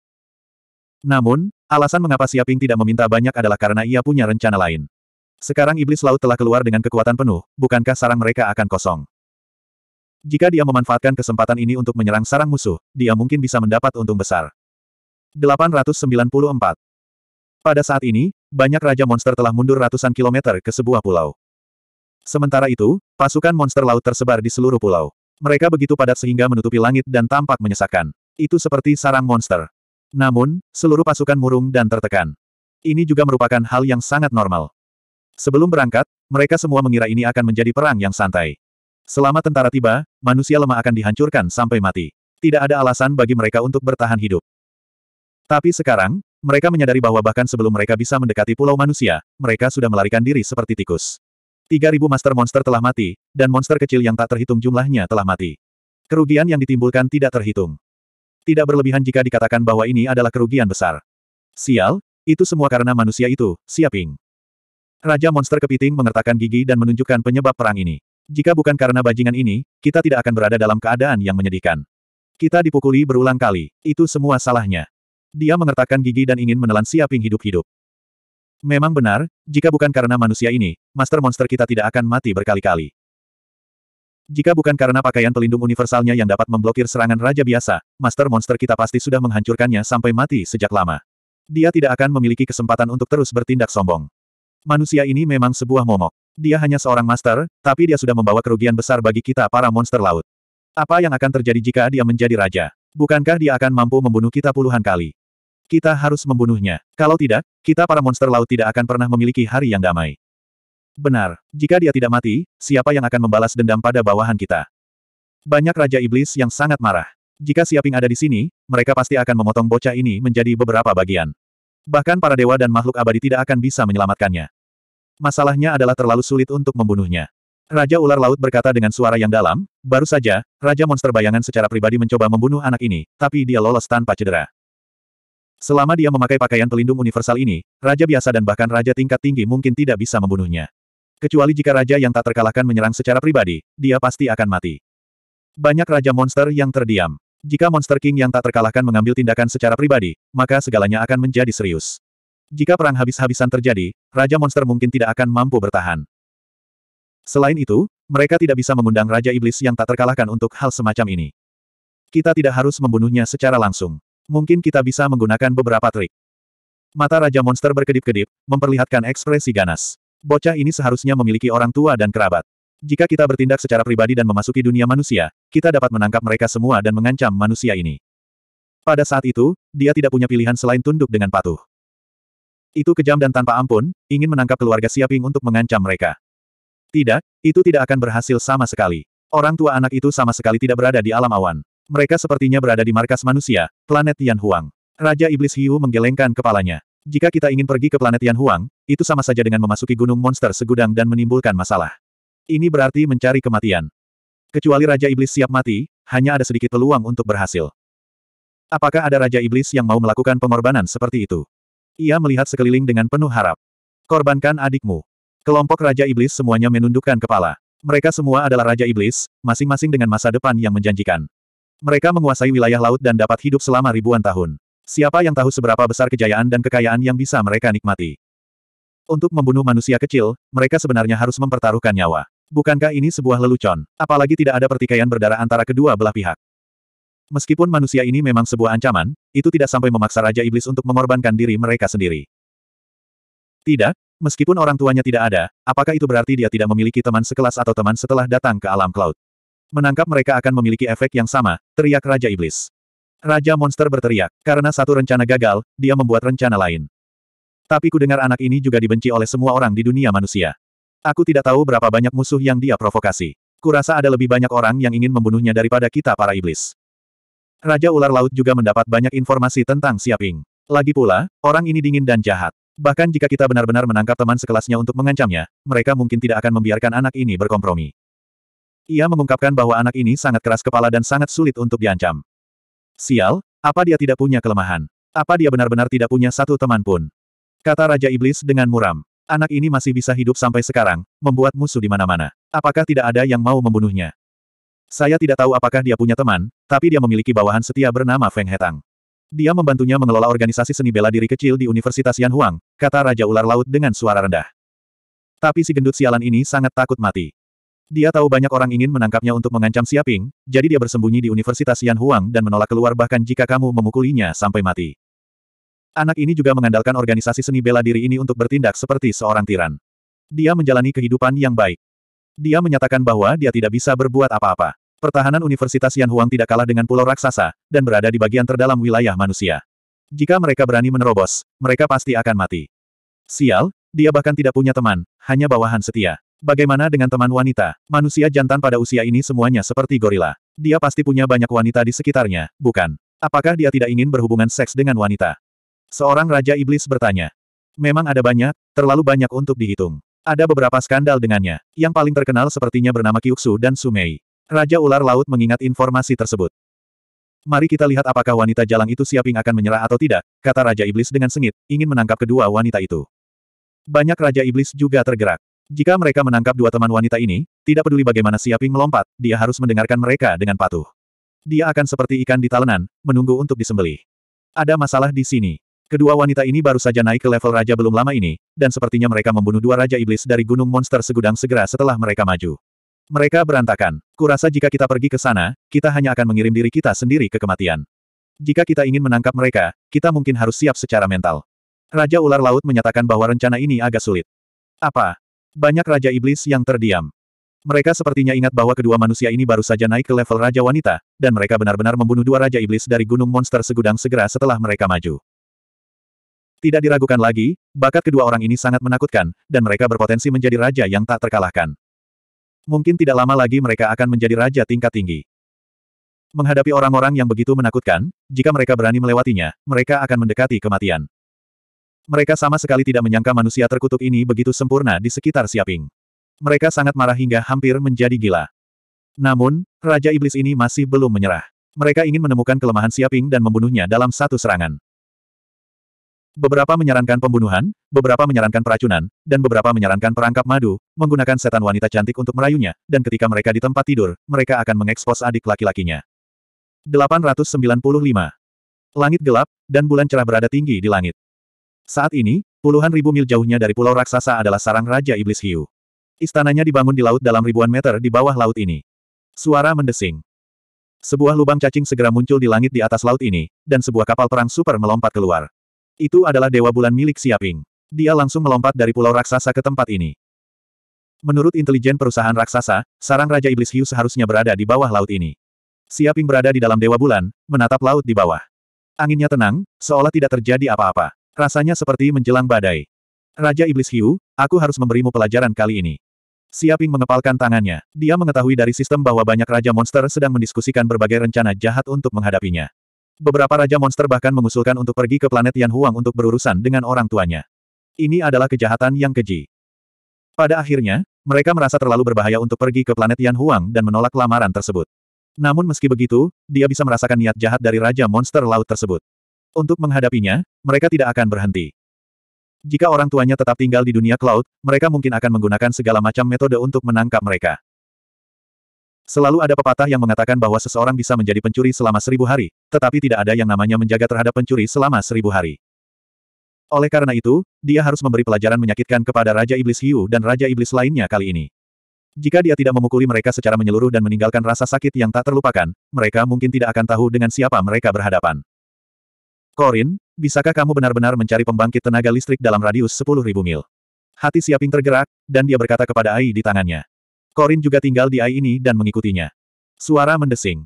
Namun, alasan mengapa Siaping tidak meminta banyak adalah karena ia punya rencana lain. Sekarang iblis laut telah keluar dengan kekuatan penuh, bukankah sarang mereka akan kosong? Jika dia memanfaatkan kesempatan ini untuk menyerang sarang musuh, dia mungkin bisa mendapat untung besar. 894 Pada saat ini, banyak raja monster telah mundur ratusan kilometer ke sebuah pulau. Sementara itu, pasukan monster laut tersebar di seluruh pulau. Mereka begitu padat sehingga menutupi langit dan tampak menyesakan. Itu seperti sarang monster. Namun, seluruh pasukan murung dan tertekan. Ini juga merupakan hal yang sangat normal. Sebelum berangkat, mereka semua mengira ini akan menjadi perang yang santai. Selama tentara tiba, manusia lemah akan dihancurkan sampai mati. Tidak ada alasan bagi mereka untuk bertahan hidup. Tapi sekarang, mereka menyadari bahwa bahkan sebelum mereka bisa mendekati pulau manusia, mereka sudah melarikan diri seperti tikus. 3000 master monster telah mati, dan monster kecil yang tak terhitung jumlahnya telah mati. Kerugian yang ditimbulkan tidak terhitung. Tidak berlebihan jika dikatakan bahwa ini adalah kerugian besar. Sial, itu semua karena manusia itu, Siaping. Raja monster kepiting mengertakkan gigi dan menunjukkan penyebab perang ini. Jika bukan karena bajingan ini, kita tidak akan berada dalam keadaan yang menyedihkan. Kita dipukuli berulang kali, itu semua salahnya. Dia mengertakkan gigi dan ingin menelan Siaping hidup-hidup. Memang benar, jika bukan karena manusia ini, master monster kita tidak akan mati berkali-kali. Jika bukan karena pakaian pelindung universalnya yang dapat memblokir serangan raja biasa, Master Monster kita pasti sudah menghancurkannya sampai mati sejak lama. Dia tidak akan memiliki kesempatan untuk terus bertindak sombong. Manusia ini memang sebuah momok. Dia hanya seorang master, tapi dia sudah membawa kerugian besar bagi kita para monster laut. Apa yang akan terjadi jika dia menjadi raja? Bukankah dia akan mampu membunuh kita puluhan kali? Kita harus membunuhnya. Kalau tidak, kita para monster laut tidak akan pernah memiliki hari yang damai. Benar, jika dia tidak mati, siapa yang akan membalas dendam pada bawahan kita? Banyak Raja Iblis yang sangat marah. Jika Siaping ada di sini, mereka pasti akan memotong bocah ini menjadi beberapa bagian. Bahkan para dewa dan makhluk abadi tidak akan bisa menyelamatkannya. Masalahnya adalah terlalu sulit untuk membunuhnya. Raja Ular Laut berkata dengan suara yang dalam, baru saja, Raja Monster Bayangan secara pribadi mencoba membunuh anak ini, tapi dia lolos tanpa cedera. Selama dia memakai pakaian pelindung universal ini, Raja biasa dan bahkan Raja tingkat tinggi mungkin tidak bisa membunuhnya. Kecuali jika raja yang tak terkalahkan menyerang secara pribadi, dia pasti akan mati. Banyak raja monster yang terdiam. Jika Monster King yang tak terkalahkan mengambil tindakan secara pribadi, maka segalanya akan menjadi serius. Jika perang habis-habisan terjadi, Raja Monster mungkin tidak akan mampu bertahan. Selain itu, mereka tidak bisa mengundang Raja Iblis yang tak terkalahkan untuk hal semacam ini. Kita tidak harus membunuhnya secara langsung. Mungkin kita bisa menggunakan beberapa trik. Mata Raja Monster berkedip-kedip, memperlihatkan ekspresi ganas. Bocah ini seharusnya memiliki orang tua dan kerabat. Jika kita bertindak secara pribadi dan memasuki dunia manusia, kita dapat menangkap mereka semua dan mengancam manusia ini. Pada saat itu, dia tidak punya pilihan selain tunduk dengan patuh. Itu kejam dan tanpa ampun, ingin menangkap keluarga Siaping untuk mengancam mereka. Tidak, itu tidak akan berhasil sama sekali. Orang tua anak itu sama sekali tidak berada di alam awan. Mereka sepertinya berada di markas manusia, planet Tian Huang. Raja Iblis Hiu menggelengkan kepalanya. Jika kita ingin pergi ke planet Yan Huang, itu sama saja dengan memasuki gunung monster segudang dan menimbulkan masalah. Ini berarti mencari kematian. Kecuali Raja Iblis siap mati, hanya ada sedikit peluang untuk berhasil. Apakah ada Raja Iblis yang mau melakukan pengorbanan seperti itu? Ia melihat sekeliling dengan penuh harap. Korbankan adikmu. Kelompok Raja Iblis semuanya menundukkan kepala. Mereka semua adalah Raja Iblis, masing-masing dengan masa depan yang menjanjikan. Mereka menguasai wilayah laut dan dapat hidup selama ribuan tahun. Siapa yang tahu seberapa besar kejayaan dan kekayaan yang bisa mereka nikmati? Untuk membunuh manusia kecil, mereka sebenarnya harus mempertaruhkan nyawa. Bukankah ini sebuah lelucon? Apalagi tidak ada pertikaian berdarah antara kedua belah pihak. Meskipun manusia ini memang sebuah ancaman, itu tidak sampai memaksa Raja Iblis untuk mengorbankan diri mereka sendiri. Tidak, meskipun orang tuanya tidak ada, apakah itu berarti dia tidak memiliki teman sekelas atau teman setelah datang ke alam cloud? Menangkap mereka akan memiliki efek yang sama, teriak Raja Iblis. Raja monster berteriak. Karena satu rencana gagal, dia membuat rencana lain. Tapi kudengar anak ini juga dibenci oleh semua orang di dunia manusia. Aku tidak tahu berapa banyak musuh yang dia provokasi. Kurasa ada lebih banyak orang yang ingin membunuhnya daripada kita para iblis. Raja ular laut juga mendapat banyak informasi tentang Siaping. Lagi pula, orang ini dingin dan jahat. Bahkan jika kita benar-benar menangkap teman sekelasnya untuk mengancamnya, mereka mungkin tidak akan membiarkan anak ini berkompromi. Ia mengungkapkan bahwa anak ini sangat keras kepala dan sangat sulit untuk diancam. Sial, apa dia tidak punya kelemahan? Apa dia benar-benar tidak punya satu teman pun? Kata Raja Iblis dengan muram. Anak ini masih bisa hidup sampai sekarang, membuat musuh di mana-mana. Apakah tidak ada yang mau membunuhnya? Saya tidak tahu apakah dia punya teman, tapi dia memiliki bawahan setia bernama Feng Hetang. Dia membantunya mengelola organisasi seni bela diri kecil di Universitas Yanhuang, kata Raja Ular Laut dengan suara rendah. Tapi si gendut sialan ini sangat takut mati. Dia tahu banyak orang ingin menangkapnya untuk mengancam Siaping, jadi dia bersembunyi di Universitas Yan Huang dan menolak keluar bahkan jika kamu memukulinya sampai mati. Anak ini juga mengandalkan organisasi seni bela diri ini untuk bertindak seperti seorang tiran. Dia menjalani kehidupan yang baik. Dia menyatakan bahwa dia tidak bisa berbuat apa-apa. Pertahanan Universitas Yan Huang tidak kalah dengan pulau raksasa, dan berada di bagian terdalam wilayah manusia. Jika mereka berani menerobos, mereka pasti akan mati. Sial, dia bahkan tidak punya teman, hanya bawahan setia. Bagaimana dengan teman wanita? Manusia jantan pada usia ini semuanya seperti gorila. Dia pasti punya banyak wanita di sekitarnya, bukan? Apakah dia tidak ingin berhubungan seks dengan wanita? Seorang Raja Iblis bertanya. Memang ada banyak, terlalu banyak untuk dihitung. Ada beberapa skandal dengannya. Yang paling terkenal sepertinya bernama Kyuksu dan Sumei. Raja Ular Laut mengingat informasi tersebut. Mari kita lihat apakah wanita jalang itu siaping akan menyerah atau tidak, kata Raja Iblis dengan sengit, ingin menangkap kedua wanita itu. Banyak Raja Iblis juga tergerak. Jika mereka menangkap dua teman wanita ini, tidak peduli bagaimana Siaping melompat, dia harus mendengarkan mereka dengan patuh. Dia akan seperti ikan di talenan, menunggu untuk disembelih. Ada masalah di sini. Kedua wanita ini baru saja naik ke level raja belum lama ini, dan sepertinya mereka membunuh dua raja iblis dari gunung monster segudang segera setelah mereka maju. Mereka berantakan. Kurasa jika kita pergi ke sana, kita hanya akan mengirim diri kita sendiri ke kematian. Jika kita ingin menangkap mereka, kita mungkin harus siap secara mental. Raja ular laut menyatakan bahwa rencana ini agak sulit. Apa? Banyak Raja Iblis yang terdiam. Mereka sepertinya ingat bahwa kedua manusia ini baru saja naik ke level Raja Wanita, dan mereka benar-benar membunuh dua Raja Iblis dari Gunung Monster Segudang segera setelah mereka maju. Tidak diragukan lagi, bakat kedua orang ini sangat menakutkan, dan mereka berpotensi menjadi raja yang tak terkalahkan. Mungkin tidak lama lagi mereka akan menjadi raja tingkat tinggi. Menghadapi orang-orang yang begitu menakutkan, jika mereka berani melewatinya, mereka akan mendekati kematian. Mereka sama sekali tidak menyangka manusia terkutuk ini begitu sempurna di sekitar Siaping. Mereka sangat marah hingga hampir menjadi gila. Namun, Raja Iblis ini masih belum menyerah. Mereka ingin menemukan kelemahan Siaping dan membunuhnya dalam satu serangan. Beberapa menyarankan pembunuhan, beberapa menyarankan peracunan, dan beberapa menyarankan perangkap madu, menggunakan setan wanita cantik untuk merayunya, dan ketika mereka di tempat tidur, mereka akan mengekspos adik laki-lakinya. 895. Langit gelap, dan bulan cerah berada tinggi di langit. Saat ini, puluhan ribu mil jauhnya dari pulau raksasa adalah sarang Raja Iblis Hiu. Istananya dibangun di laut dalam ribuan meter di bawah laut ini. Suara mendesing. Sebuah lubang cacing segera muncul di langit di atas laut ini, dan sebuah kapal perang super melompat keluar. Itu adalah Dewa Bulan milik Siaping. Dia langsung melompat dari pulau raksasa ke tempat ini. Menurut intelijen perusahaan raksasa, sarang Raja Iblis Hiu seharusnya berada di bawah laut ini. Siaping berada di dalam Dewa Bulan, menatap laut di bawah. Anginnya tenang, seolah tidak terjadi apa-apa. Rasanya seperti menjelang badai. Raja Iblis Hiu, aku harus memberimu pelajaran kali ini. Siaping mengepalkan tangannya. Dia mengetahui dari sistem bahwa banyak raja monster sedang mendiskusikan berbagai rencana jahat untuk menghadapinya. Beberapa raja monster bahkan mengusulkan untuk pergi ke planet Yan Huang untuk berurusan dengan orang tuanya. Ini adalah kejahatan yang keji. Pada akhirnya, mereka merasa terlalu berbahaya untuk pergi ke planet Yan Huang dan menolak lamaran tersebut. Namun meski begitu, dia bisa merasakan niat jahat dari Raja Monster Laut tersebut. Untuk menghadapinya, mereka tidak akan berhenti. Jika orang tuanya tetap tinggal di dunia cloud, mereka mungkin akan menggunakan segala macam metode untuk menangkap mereka. Selalu ada pepatah yang mengatakan bahwa seseorang bisa menjadi pencuri selama seribu hari, tetapi tidak ada yang namanya menjaga terhadap pencuri selama seribu hari. Oleh karena itu, dia harus memberi pelajaran menyakitkan kepada Raja Iblis Hiu dan Raja Iblis lainnya kali ini. Jika dia tidak memukuli mereka secara menyeluruh dan meninggalkan rasa sakit yang tak terlupakan, mereka mungkin tidak akan tahu dengan siapa mereka berhadapan. Korin, bisakah kamu benar-benar mencari pembangkit tenaga listrik dalam radius sepuluh ribu mil? Hati Siaping tergerak, dan dia berkata kepada Ai di tangannya. Korin juga tinggal di Ai ini dan mengikutinya. Suara mendesing.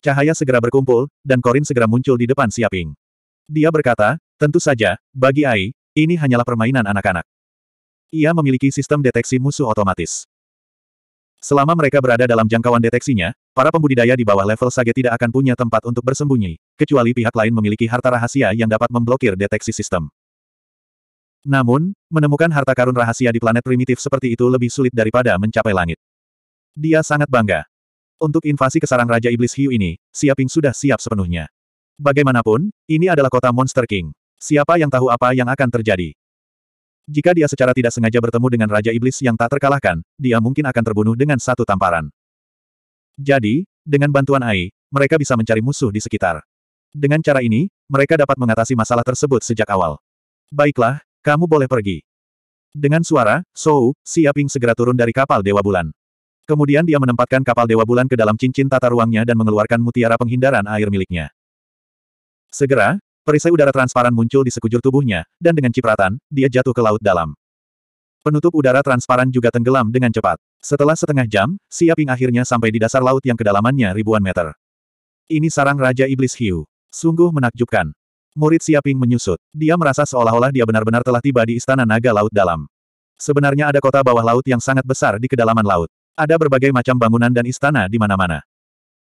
Cahaya segera berkumpul, dan Korin segera muncul di depan Siaping. Dia berkata, tentu saja, bagi Ai, ini hanyalah permainan anak-anak. Ia memiliki sistem deteksi musuh otomatis. Selama mereka berada dalam jangkauan deteksinya, para pembudidaya di bawah level sage tidak akan punya tempat untuk bersembunyi, kecuali pihak lain memiliki harta rahasia yang dapat memblokir deteksi sistem. Namun, menemukan harta karun rahasia di planet primitif seperti itu lebih sulit daripada mencapai langit. Dia sangat bangga. Untuk invasi ke sarang Raja Iblis Hiu ini, Siaping sudah siap sepenuhnya. Bagaimanapun, ini adalah kota Monster King. Siapa yang tahu apa yang akan terjadi? Jika dia secara tidak sengaja bertemu dengan Raja Iblis yang tak terkalahkan, dia mungkin akan terbunuh dengan satu tamparan. Jadi, dengan bantuan Ai, mereka bisa mencari musuh di sekitar. Dengan cara ini, mereka dapat mengatasi masalah tersebut sejak awal. Baiklah, kamu boleh pergi. Dengan suara, Sou, Siaping segera turun dari kapal Dewa Bulan. Kemudian dia menempatkan kapal Dewa Bulan ke dalam cincin tata ruangnya dan mengeluarkan mutiara penghindaran air miliknya. Segera, Perisai udara transparan muncul di sekujur tubuhnya, dan dengan cipratan, dia jatuh ke laut dalam. Penutup udara transparan juga tenggelam dengan cepat. Setelah setengah jam, Siaping akhirnya sampai di dasar laut yang kedalamannya ribuan meter. Ini sarang Raja Iblis Hiu. Sungguh menakjubkan. Murid Siaping menyusut. Dia merasa seolah-olah dia benar-benar telah tiba di istana naga laut dalam. Sebenarnya ada kota bawah laut yang sangat besar di kedalaman laut. Ada berbagai macam bangunan dan istana di mana-mana.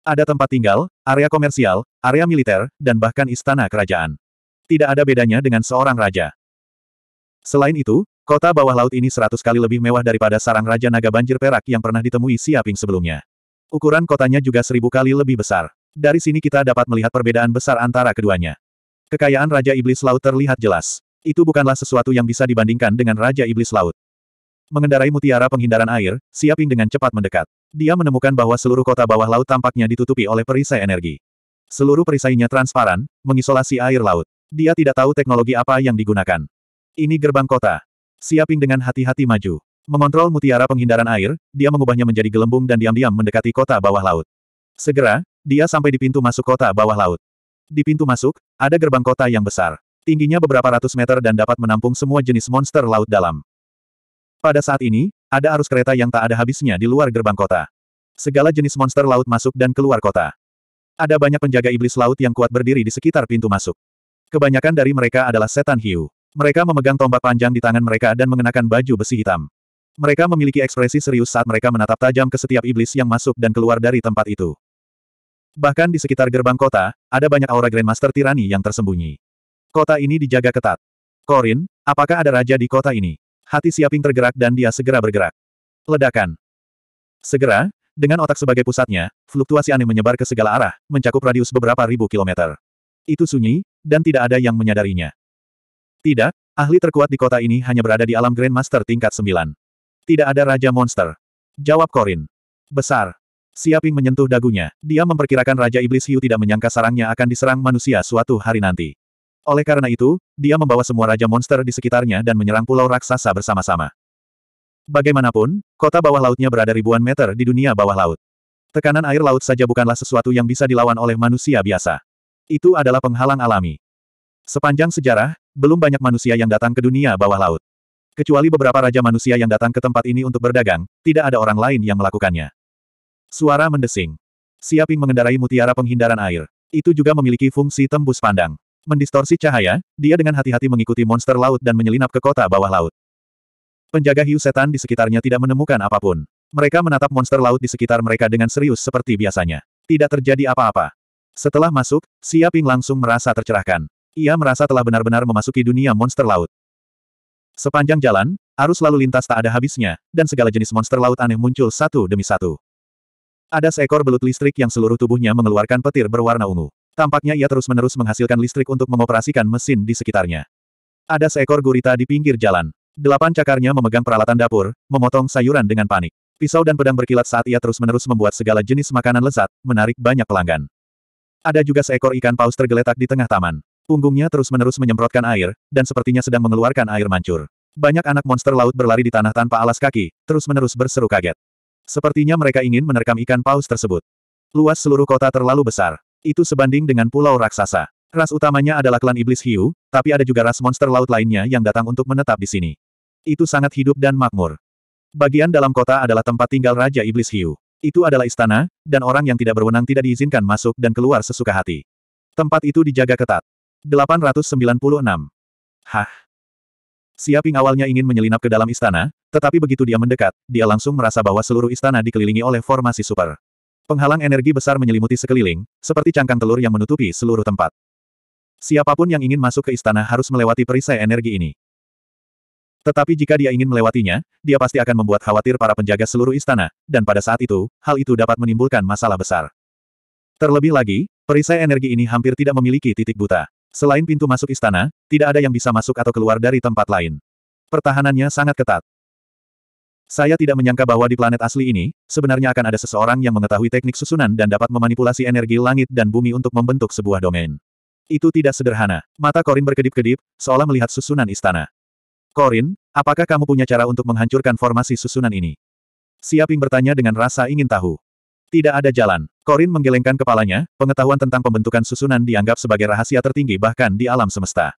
Ada tempat tinggal, area komersial, area militer, dan bahkan istana kerajaan. Tidak ada bedanya dengan seorang raja. Selain itu, kota bawah laut ini seratus kali lebih mewah daripada sarang raja naga banjir perak yang pernah ditemui Siaping sebelumnya. Ukuran kotanya juga seribu kali lebih besar. Dari sini kita dapat melihat perbedaan besar antara keduanya. Kekayaan Raja Iblis Laut terlihat jelas. Itu bukanlah sesuatu yang bisa dibandingkan dengan Raja Iblis Laut. Mengendarai mutiara penghindaran air, Siaping dengan cepat mendekat. Dia menemukan bahwa seluruh kota bawah laut tampaknya ditutupi oleh perisai energi. Seluruh perisainya transparan, mengisolasi air laut. Dia tidak tahu teknologi apa yang digunakan. Ini gerbang kota. Siaping dengan hati-hati maju. Mengontrol mutiara penghindaran air, dia mengubahnya menjadi gelembung dan diam-diam mendekati kota bawah laut. Segera, dia sampai di pintu masuk kota bawah laut. Di pintu masuk, ada gerbang kota yang besar. Tingginya beberapa ratus meter dan dapat menampung semua jenis monster laut dalam. Pada saat ini, ada arus kereta yang tak ada habisnya di luar gerbang kota. Segala jenis monster laut masuk dan keluar kota. Ada banyak penjaga iblis laut yang kuat berdiri di sekitar pintu masuk. Kebanyakan dari mereka adalah setan hiu. Mereka memegang tombak panjang di tangan mereka dan mengenakan baju besi hitam. Mereka memiliki ekspresi serius saat mereka menatap tajam ke setiap iblis yang masuk dan keluar dari tempat itu. Bahkan di sekitar gerbang kota, ada banyak aura Grandmaster Tirani yang tersembunyi. Kota ini dijaga ketat. Korin, apakah ada raja di kota ini? Hati Siaping tergerak dan dia segera bergerak. Ledakan. Segera, dengan otak sebagai pusatnya, fluktuasi aneh menyebar ke segala arah, mencakup radius beberapa ribu kilometer. Itu sunyi, dan tidak ada yang menyadarinya. Tidak, ahli terkuat di kota ini hanya berada di alam Grandmaster tingkat 9. Tidak ada Raja Monster. Jawab Korin. Besar. Siaping menyentuh dagunya. Dia memperkirakan Raja Iblis Hiu tidak menyangka sarangnya akan diserang manusia suatu hari nanti. Oleh karena itu, dia membawa semua raja monster di sekitarnya dan menyerang pulau raksasa bersama-sama. Bagaimanapun, kota bawah lautnya berada ribuan meter di dunia bawah laut. Tekanan air laut saja bukanlah sesuatu yang bisa dilawan oleh manusia biasa. Itu adalah penghalang alami. Sepanjang sejarah, belum banyak manusia yang datang ke dunia bawah laut. Kecuali beberapa raja manusia yang datang ke tempat ini untuk berdagang, tidak ada orang lain yang melakukannya. Suara mendesing. Siaping mengendarai mutiara penghindaran air. Itu juga memiliki fungsi tembus pandang. Mendistorsi cahaya, dia dengan hati-hati mengikuti monster laut dan menyelinap ke kota bawah laut. Penjaga hiu setan di sekitarnya tidak menemukan apapun. Mereka menatap monster laut di sekitar mereka dengan serius seperti biasanya. Tidak terjadi apa-apa. Setelah masuk, Siaping langsung merasa tercerahkan. Ia merasa telah benar-benar memasuki dunia monster laut. Sepanjang jalan, arus lalu lintas tak ada habisnya, dan segala jenis monster laut aneh muncul satu demi satu. Ada seekor belut listrik yang seluruh tubuhnya mengeluarkan petir berwarna ungu. Tampaknya ia terus-menerus menghasilkan listrik untuk mengoperasikan mesin di sekitarnya. Ada seekor gurita di pinggir jalan. Delapan cakarnya memegang peralatan dapur, memotong sayuran dengan panik. Pisau dan pedang berkilat saat ia terus-menerus membuat segala jenis makanan lezat, menarik banyak pelanggan. Ada juga seekor ikan paus tergeletak di tengah taman. Punggungnya terus-menerus menyemprotkan air, dan sepertinya sedang mengeluarkan air mancur. Banyak anak monster laut berlari di tanah tanpa alas kaki, terus-menerus berseru kaget. Sepertinya mereka ingin menerkam ikan paus tersebut. Luas seluruh kota terlalu besar. Itu sebanding dengan pulau raksasa. Ras utamanya adalah klan iblis hiu, tapi ada juga ras monster laut lainnya yang datang untuk menetap di sini. Itu sangat hidup dan makmur. Bagian dalam kota adalah tempat tinggal Raja Iblis Hiu. Itu adalah istana, dan orang yang tidak berwenang tidak diizinkan masuk dan keluar sesuka hati. Tempat itu dijaga ketat. 896. Hah? Siaping awalnya ingin menyelinap ke dalam istana, tetapi begitu dia mendekat, dia langsung merasa bahwa seluruh istana dikelilingi oleh formasi super. Penghalang energi besar menyelimuti sekeliling, seperti cangkang telur yang menutupi seluruh tempat. Siapapun yang ingin masuk ke istana harus melewati perisai energi ini. Tetapi jika dia ingin melewatinya, dia pasti akan membuat khawatir para penjaga seluruh istana, dan pada saat itu, hal itu dapat menimbulkan masalah besar. Terlebih lagi, perisai energi ini hampir tidak memiliki titik buta. Selain pintu masuk istana, tidak ada yang bisa masuk atau keluar dari tempat lain. Pertahanannya sangat ketat. Saya tidak menyangka bahwa di planet asli ini, sebenarnya akan ada seseorang yang mengetahui teknik susunan dan dapat memanipulasi energi langit dan bumi untuk membentuk sebuah domain. Itu tidak sederhana. Mata Korin berkedip-kedip, seolah melihat susunan istana. Korin, apakah kamu punya cara untuk menghancurkan formasi susunan ini? Siaping bertanya dengan rasa ingin tahu. Tidak ada jalan. Korin menggelengkan kepalanya, pengetahuan tentang pembentukan susunan dianggap sebagai rahasia tertinggi bahkan di alam semesta.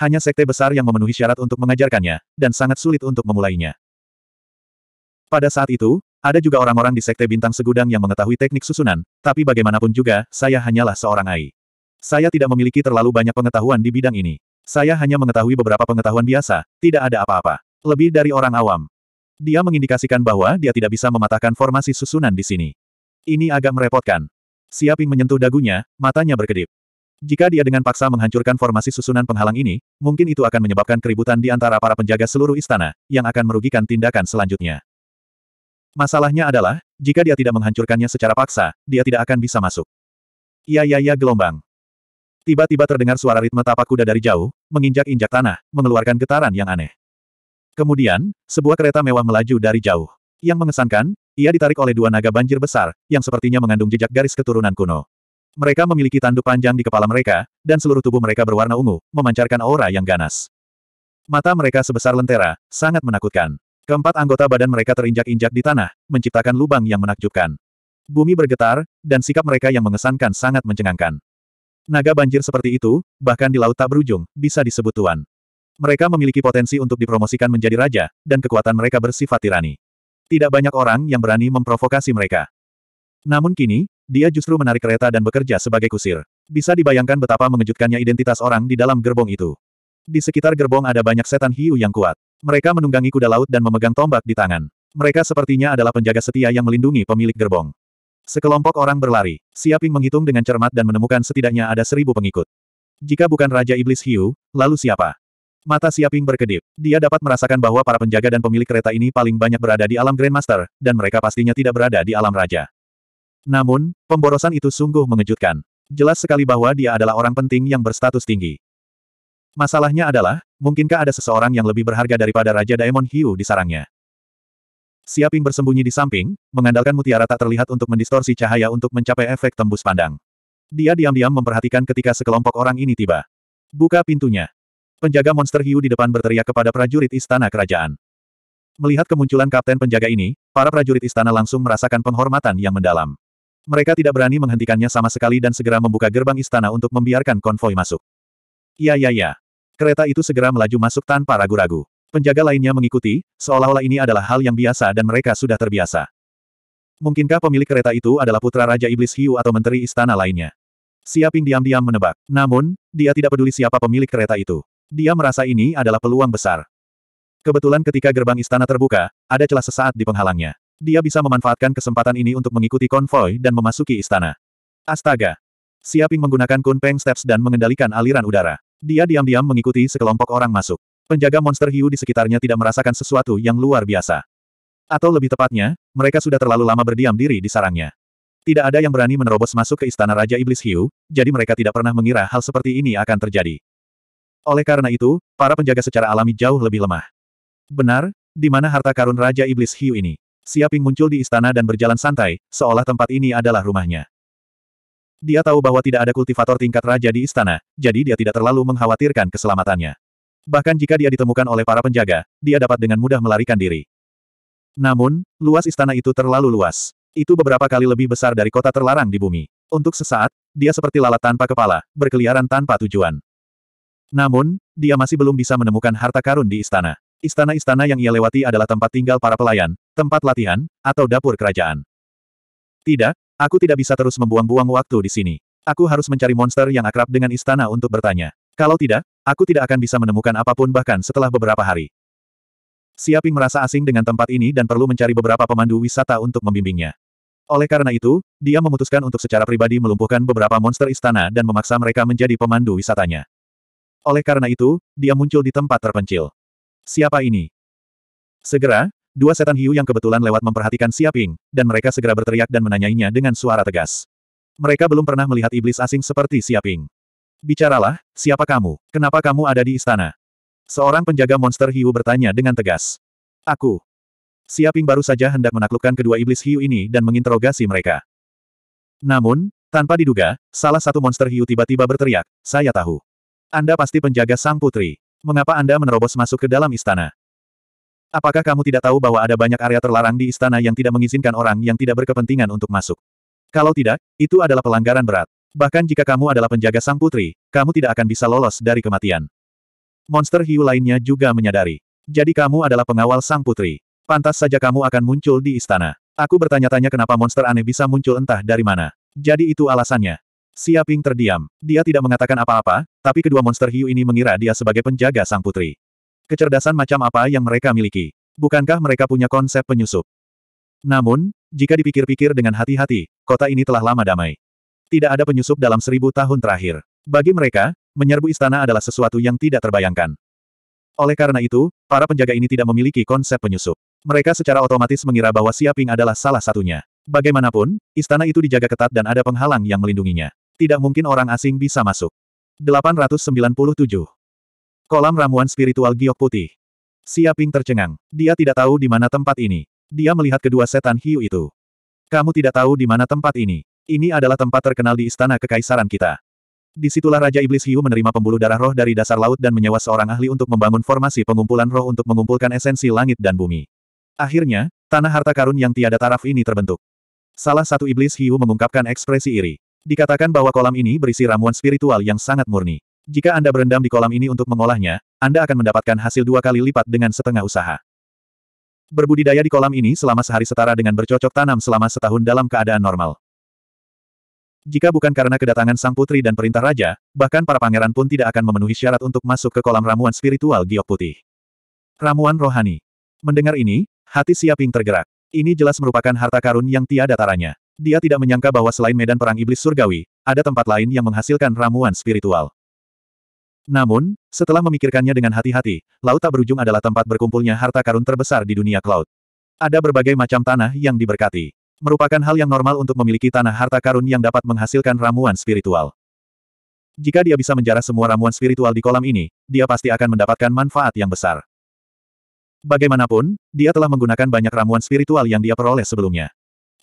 Hanya sekte besar yang memenuhi syarat untuk mengajarkannya, dan sangat sulit untuk memulainya. Pada saat itu, ada juga orang-orang di Sekte Bintang Segudang yang mengetahui teknik susunan, tapi bagaimanapun juga, saya hanyalah seorang AI. Saya tidak memiliki terlalu banyak pengetahuan di bidang ini. Saya hanya mengetahui beberapa pengetahuan biasa, tidak ada apa-apa. Lebih dari orang awam. Dia mengindikasikan bahwa dia tidak bisa mematahkan formasi susunan di sini. Ini agak merepotkan. Siaping menyentuh dagunya, matanya berkedip. Jika dia dengan paksa menghancurkan formasi susunan penghalang ini, mungkin itu akan menyebabkan keributan di antara para penjaga seluruh istana, yang akan merugikan tindakan selanjutnya. Masalahnya adalah, jika dia tidak menghancurkannya secara paksa, dia tidak akan bisa masuk. Ya ya ya gelombang. Tiba-tiba terdengar suara ritme tapak kuda dari jauh, menginjak-injak tanah, mengeluarkan getaran yang aneh. Kemudian, sebuah kereta mewah melaju dari jauh. Yang mengesankan, ia ditarik oleh dua naga banjir besar, yang sepertinya mengandung jejak garis keturunan kuno. Mereka memiliki tanduk panjang di kepala mereka, dan seluruh tubuh mereka berwarna ungu, memancarkan aura yang ganas. Mata mereka sebesar lentera, sangat menakutkan. Keempat anggota badan mereka terinjak-injak di tanah, menciptakan lubang yang menakjubkan. Bumi bergetar, dan sikap mereka yang mengesankan sangat mencengangkan. Naga banjir seperti itu, bahkan di laut tak berujung, bisa disebut tuan. Mereka memiliki potensi untuk dipromosikan menjadi raja, dan kekuatan mereka bersifat tirani. Tidak banyak orang yang berani memprovokasi mereka. Namun kini, dia justru menarik kereta dan bekerja sebagai kusir. Bisa dibayangkan betapa mengejutkannya identitas orang di dalam gerbong itu. Di sekitar gerbong ada banyak setan hiu yang kuat. Mereka menunggangi kuda laut dan memegang tombak di tangan. Mereka sepertinya adalah penjaga setia yang melindungi pemilik gerbong. Sekelompok orang berlari. Siaping menghitung dengan cermat dan menemukan setidaknya ada seribu pengikut. Jika bukan Raja Iblis Hiu, lalu siapa? Mata Siaping berkedip. Dia dapat merasakan bahwa para penjaga dan pemilik kereta ini paling banyak berada di alam Grandmaster, dan mereka pastinya tidak berada di alam Raja. Namun, pemborosan itu sungguh mengejutkan. Jelas sekali bahwa dia adalah orang penting yang berstatus tinggi. Masalahnya adalah, mungkinkah ada seseorang yang lebih berharga daripada Raja Daemon Hiu di sarangnya? Siaping bersembunyi di samping, mengandalkan mutiara tak terlihat untuk mendistorsi cahaya untuk mencapai efek tembus pandang. Dia diam-diam memperhatikan ketika sekelompok orang ini tiba. Buka pintunya. Penjaga monster hiu di depan berteriak kepada prajurit istana kerajaan. Melihat kemunculan kapten penjaga ini, para prajurit istana langsung merasakan penghormatan yang mendalam. Mereka tidak berani menghentikannya sama sekali dan segera membuka gerbang istana untuk membiarkan konvoi masuk. Ya ya ya. Kereta itu segera melaju masuk tanpa ragu-ragu. Penjaga lainnya mengikuti, seolah-olah ini adalah hal yang biasa dan mereka sudah terbiasa. Mungkinkah pemilik kereta itu adalah putra Raja Iblis Hiu atau menteri istana lainnya? Siaping diam-diam menebak. Namun, dia tidak peduli siapa pemilik kereta itu. Dia merasa ini adalah peluang besar. Kebetulan ketika gerbang istana terbuka, ada celah sesaat di penghalangnya. Dia bisa memanfaatkan kesempatan ini untuk mengikuti konvoi dan memasuki istana. Astaga! Siaping menggunakan kunpeng Steps dan mengendalikan aliran udara. Dia diam-diam mengikuti sekelompok orang masuk. Penjaga monster hiu di sekitarnya tidak merasakan sesuatu yang luar biasa. Atau lebih tepatnya, mereka sudah terlalu lama berdiam diri di sarangnya. Tidak ada yang berani menerobos masuk ke istana Raja Iblis Hiu, jadi mereka tidak pernah mengira hal seperti ini akan terjadi. Oleh karena itu, para penjaga secara alami jauh lebih lemah. Benar, di mana harta karun Raja Iblis Hiu ini? Siaping muncul di istana dan berjalan santai, seolah tempat ini adalah rumahnya. Dia tahu bahwa tidak ada kultivator tingkat raja di istana, jadi dia tidak terlalu mengkhawatirkan keselamatannya. Bahkan jika dia ditemukan oleh para penjaga, dia dapat dengan mudah melarikan diri. Namun, luas istana itu terlalu luas. Itu beberapa kali lebih besar dari kota terlarang di bumi. Untuk sesaat, dia seperti lalat tanpa kepala, berkeliaran tanpa tujuan. Namun, dia masih belum bisa menemukan harta karun di istana. Istana-istana yang ia lewati adalah tempat tinggal para pelayan, tempat latihan, atau dapur kerajaan. Tidak, Aku tidak bisa terus membuang-buang waktu di sini. Aku harus mencari monster yang akrab dengan istana untuk bertanya. Kalau tidak, aku tidak akan bisa menemukan apapun bahkan setelah beberapa hari. Siaping merasa asing dengan tempat ini dan perlu mencari beberapa pemandu wisata untuk membimbingnya. Oleh karena itu, dia memutuskan untuk secara pribadi melumpuhkan beberapa monster istana dan memaksa mereka menjadi pemandu wisatanya. Oleh karena itu, dia muncul di tempat terpencil. Siapa ini? Segera, dua setan hiu yang kebetulan lewat memperhatikan Siaping, dan mereka segera berteriak dan menanyainya dengan suara tegas. Mereka belum pernah melihat iblis asing seperti Siaping. Bicaralah, siapa kamu? Kenapa kamu ada di istana? Seorang penjaga monster hiu bertanya dengan tegas. Aku. Siaping baru saja hendak menaklukkan kedua iblis hiu ini dan menginterogasi mereka. Namun, tanpa diduga, salah satu monster hiu tiba-tiba berteriak, saya tahu. Anda pasti penjaga sang putri. Mengapa Anda menerobos masuk ke dalam istana? Apakah kamu tidak tahu bahwa ada banyak area terlarang di istana yang tidak mengizinkan orang yang tidak berkepentingan untuk masuk? Kalau tidak, itu adalah pelanggaran berat. Bahkan jika kamu adalah penjaga sang putri, kamu tidak akan bisa lolos dari kematian. Monster hiu lainnya juga menyadari. Jadi kamu adalah pengawal sang putri. Pantas saja kamu akan muncul di istana. Aku bertanya-tanya kenapa monster aneh bisa muncul entah dari mana. Jadi itu alasannya. Siaping terdiam. Dia tidak mengatakan apa-apa, tapi kedua monster hiu ini mengira dia sebagai penjaga sang putri. Kecerdasan macam apa yang mereka miliki? Bukankah mereka punya konsep penyusup? Namun, jika dipikir-pikir dengan hati-hati, kota ini telah lama damai. Tidak ada penyusup dalam seribu tahun terakhir. Bagi mereka, menyerbu istana adalah sesuatu yang tidak terbayangkan. Oleh karena itu, para penjaga ini tidak memiliki konsep penyusup. Mereka secara otomatis mengira bahwa Siaping adalah salah satunya. Bagaimanapun, istana itu dijaga ketat dan ada penghalang yang melindunginya. Tidak mungkin orang asing bisa masuk. 897 Kolam ramuan spiritual giok putih. Siaping tercengang. Dia tidak tahu di mana tempat ini. Dia melihat kedua setan hiu itu. Kamu tidak tahu di mana tempat ini. Ini adalah tempat terkenal di istana kekaisaran kita. Di situlah Raja Iblis Hiu menerima pembuluh darah roh dari dasar laut dan menyewa seorang ahli untuk membangun formasi pengumpulan roh untuk mengumpulkan esensi langit dan bumi. Akhirnya, tanah harta karun yang tiada taraf ini terbentuk. Salah satu Iblis Hiu mengungkapkan ekspresi iri. Dikatakan bahwa kolam ini berisi ramuan spiritual yang sangat murni. Jika Anda berendam di kolam ini untuk mengolahnya, Anda akan mendapatkan hasil dua kali lipat dengan setengah usaha. Berbudidaya di kolam ini selama sehari setara dengan bercocok tanam selama setahun dalam keadaan normal. Jika bukan karena kedatangan sang putri dan perintah raja, bahkan para pangeran pun tidak akan memenuhi syarat untuk masuk ke kolam ramuan spiritual giok putih. Ramuan rohani. Mendengar ini, hati Siaping tergerak. Ini jelas merupakan harta karun yang tiada taranya. Dia tidak menyangka bahwa selain medan perang iblis surgawi, ada tempat lain yang menghasilkan ramuan spiritual. Namun, setelah memikirkannya dengan hati-hati, laut tak berujung adalah tempat berkumpulnya harta karun terbesar di dunia cloud. Ada berbagai macam tanah yang diberkati. Merupakan hal yang normal untuk memiliki tanah harta karun yang dapat menghasilkan ramuan spiritual. Jika dia bisa menjarah semua ramuan spiritual di kolam ini, dia pasti akan mendapatkan manfaat yang besar. Bagaimanapun, dia telah menggunakan banyak ramuan spiritual yang dia peroleh sebelumnya.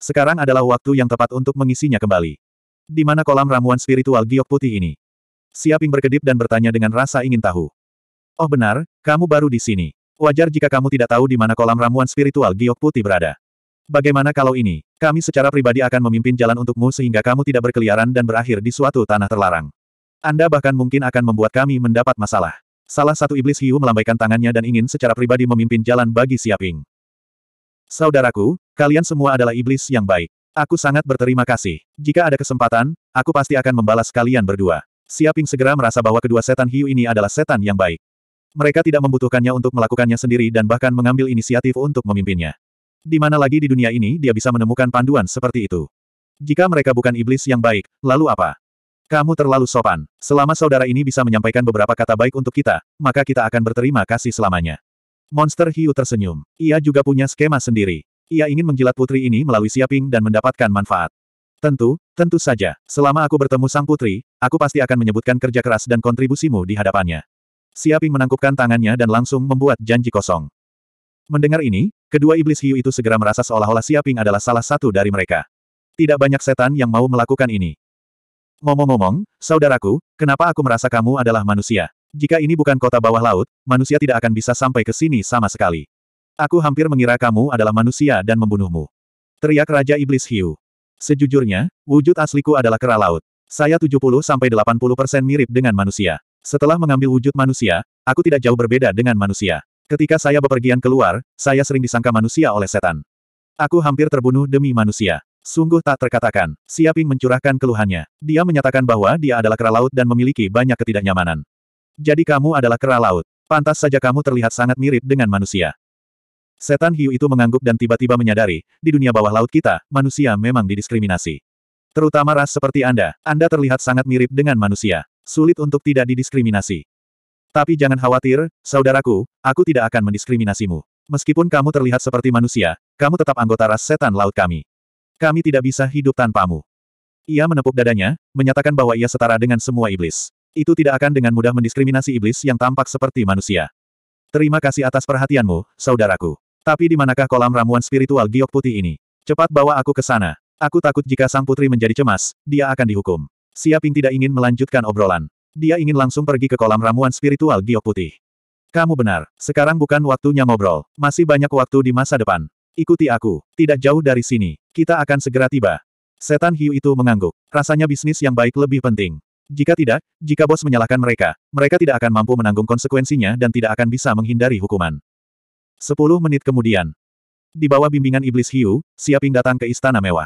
Sekarang adalah waktu yang tepat untuk mengisinya kembali. Di mana kolam ramuan spiritual giok putih ini? Siaping berkedip dan bertanya dengan rasa ingin tahu. Oh benar, kamu baru di sini. Wajar jika kamu tidak tahu di mana kolam ramuan spiritual giok putih berada. Bagaimana kalau ini, kami secara pribadi akan memimpin jalan untukmu sehingga kamu tidak berkeliaran dan berakhir di suatu tanah terlarang. Anda bahkan mungkin akan membuat kami mendapat masalah. Salah satu iblis hiu melambaikan tangannya dan ingin secara pribadi memimpin jalan bagi Siaping. Saudaraku, kalian semua adalah iblis yang baik. Aku sangat berterima kasih. Jika ada kesempatan, aku pasti akan membalas kalian berdua. Siaping segera merasa bahwa kedua setan hiu ini adalah setan yang baik. Mereka tidak membutuhkannya untuk melakukannya sendiri dan bahkan mengambil inisiatif untuk memimpinnya. Di mana lagi di dunia ini dia bisa menemukan panduan seperti itu? Jika mereka bukan iblis yang baik, lalu apa? Kamu terlalu sopan. Selama saudara ini bisa menyampaikan beberapa kata baik untuk kita, maka kita akan berterima kasih selamanya. Monster hiu tersenyum. Ia juga punya skema sendiri. Ia ingin menjilat putri ini melalui siaping dan mendapatkan manfaat. Tentu, tentu saja. Selama aku bertemu sang putri, aku pasti akan menyebutkan kerja keras dan kontribusimu di hadapannya. Siaping menangkupkan tangannya dan langsung membuat janji kosong. Mendengar ini, kedua iblis hiu itu segera merasa seolah-olah Siaping adalah salah satu dari mereka. Tidak banyak setan yang mau melakukan ini. Ngomong-ngomong, saudaraku, kenapa aku merasa kamu adalah manusia? Jika ini bukan kota bawah laut, manusia tidak akan bisa sampai ke sini sama sekali. Aku hampir mengira kamu adalah manusia dan membunuhmu. Teriak Raja Iblis Hiu. Sejujurnya, wujud asliku adalah kera laut. Saya 70-80% mirip dengan manusia. Setelah mengambil wujud manusia, aku tidak jauh berbeda dengan manusia. Ketika saya bepergian keluar, saya sering disangka manusia oleh setan. Aku hampir terbunuh demi manusia. Sungguh tak terkatakan. Siaping mencurahkan keluhannya. Dia menyatakan bahwa dia adalah kera laut dan memiliki banyak ketidaknyamanan. Jadi kamu adalah kera laut. Pantas saja kamu terlihat sangat mirip dengan manusia. Setan hiu itu mengangguk dan tiba-tiba menyadari, di dunia bawah laut kita, manusia memang didiskriminasi. Terutama ras seperti Anda, Anda terlihat sangat mirip dengan manusia. Sulit untuk tidak didiskriminasi. Tapi jangan khawatir, saudaraku, aku tidak akan mendiskriminasimu. Meskipun kamu terlihat seperti manusia, kamu tetap anggota ras setan laut kami. Kami tidak bisa hidup tanpamu. Ia menepuk dadanya, menyatakan bahwa ia setara dengan semua iblis. Itu tidak akan dengan mudah mendiskriminasi iblis yang tampak seperti manusia. Terima kasih atas perhatianmu, saudaraku. Tapi di manakah kolam ramuan spiritual giok putih ini? Cepat bawa aku ke sana. Aku takut jika sang putri menjadi cemas, dia akan dihukum. Siaping tidak ingin melanjutkan obrolan. Dia ingin langsung pergi ke kolam ramuan spiritual giok putih. Kamu benar, sekarang bukan waktunya ngobrol, masih banyak waktu di masa depan. Ikuti aku, tidak jauh dari sini, kita akan segera tiba. Setan hiu itu mengangguk. Rasanya bisnis yang baik lebih penting. Jika tidak, jika bos menyalahkan mereka, mereka tidak akan mampu menanggung konsekuensinya dan tidak akan bisa menghindari hukuman. Sepuluh menit kemudian. Di bawah bimbingan iblis hiu, Siaping datang ke istana mewah.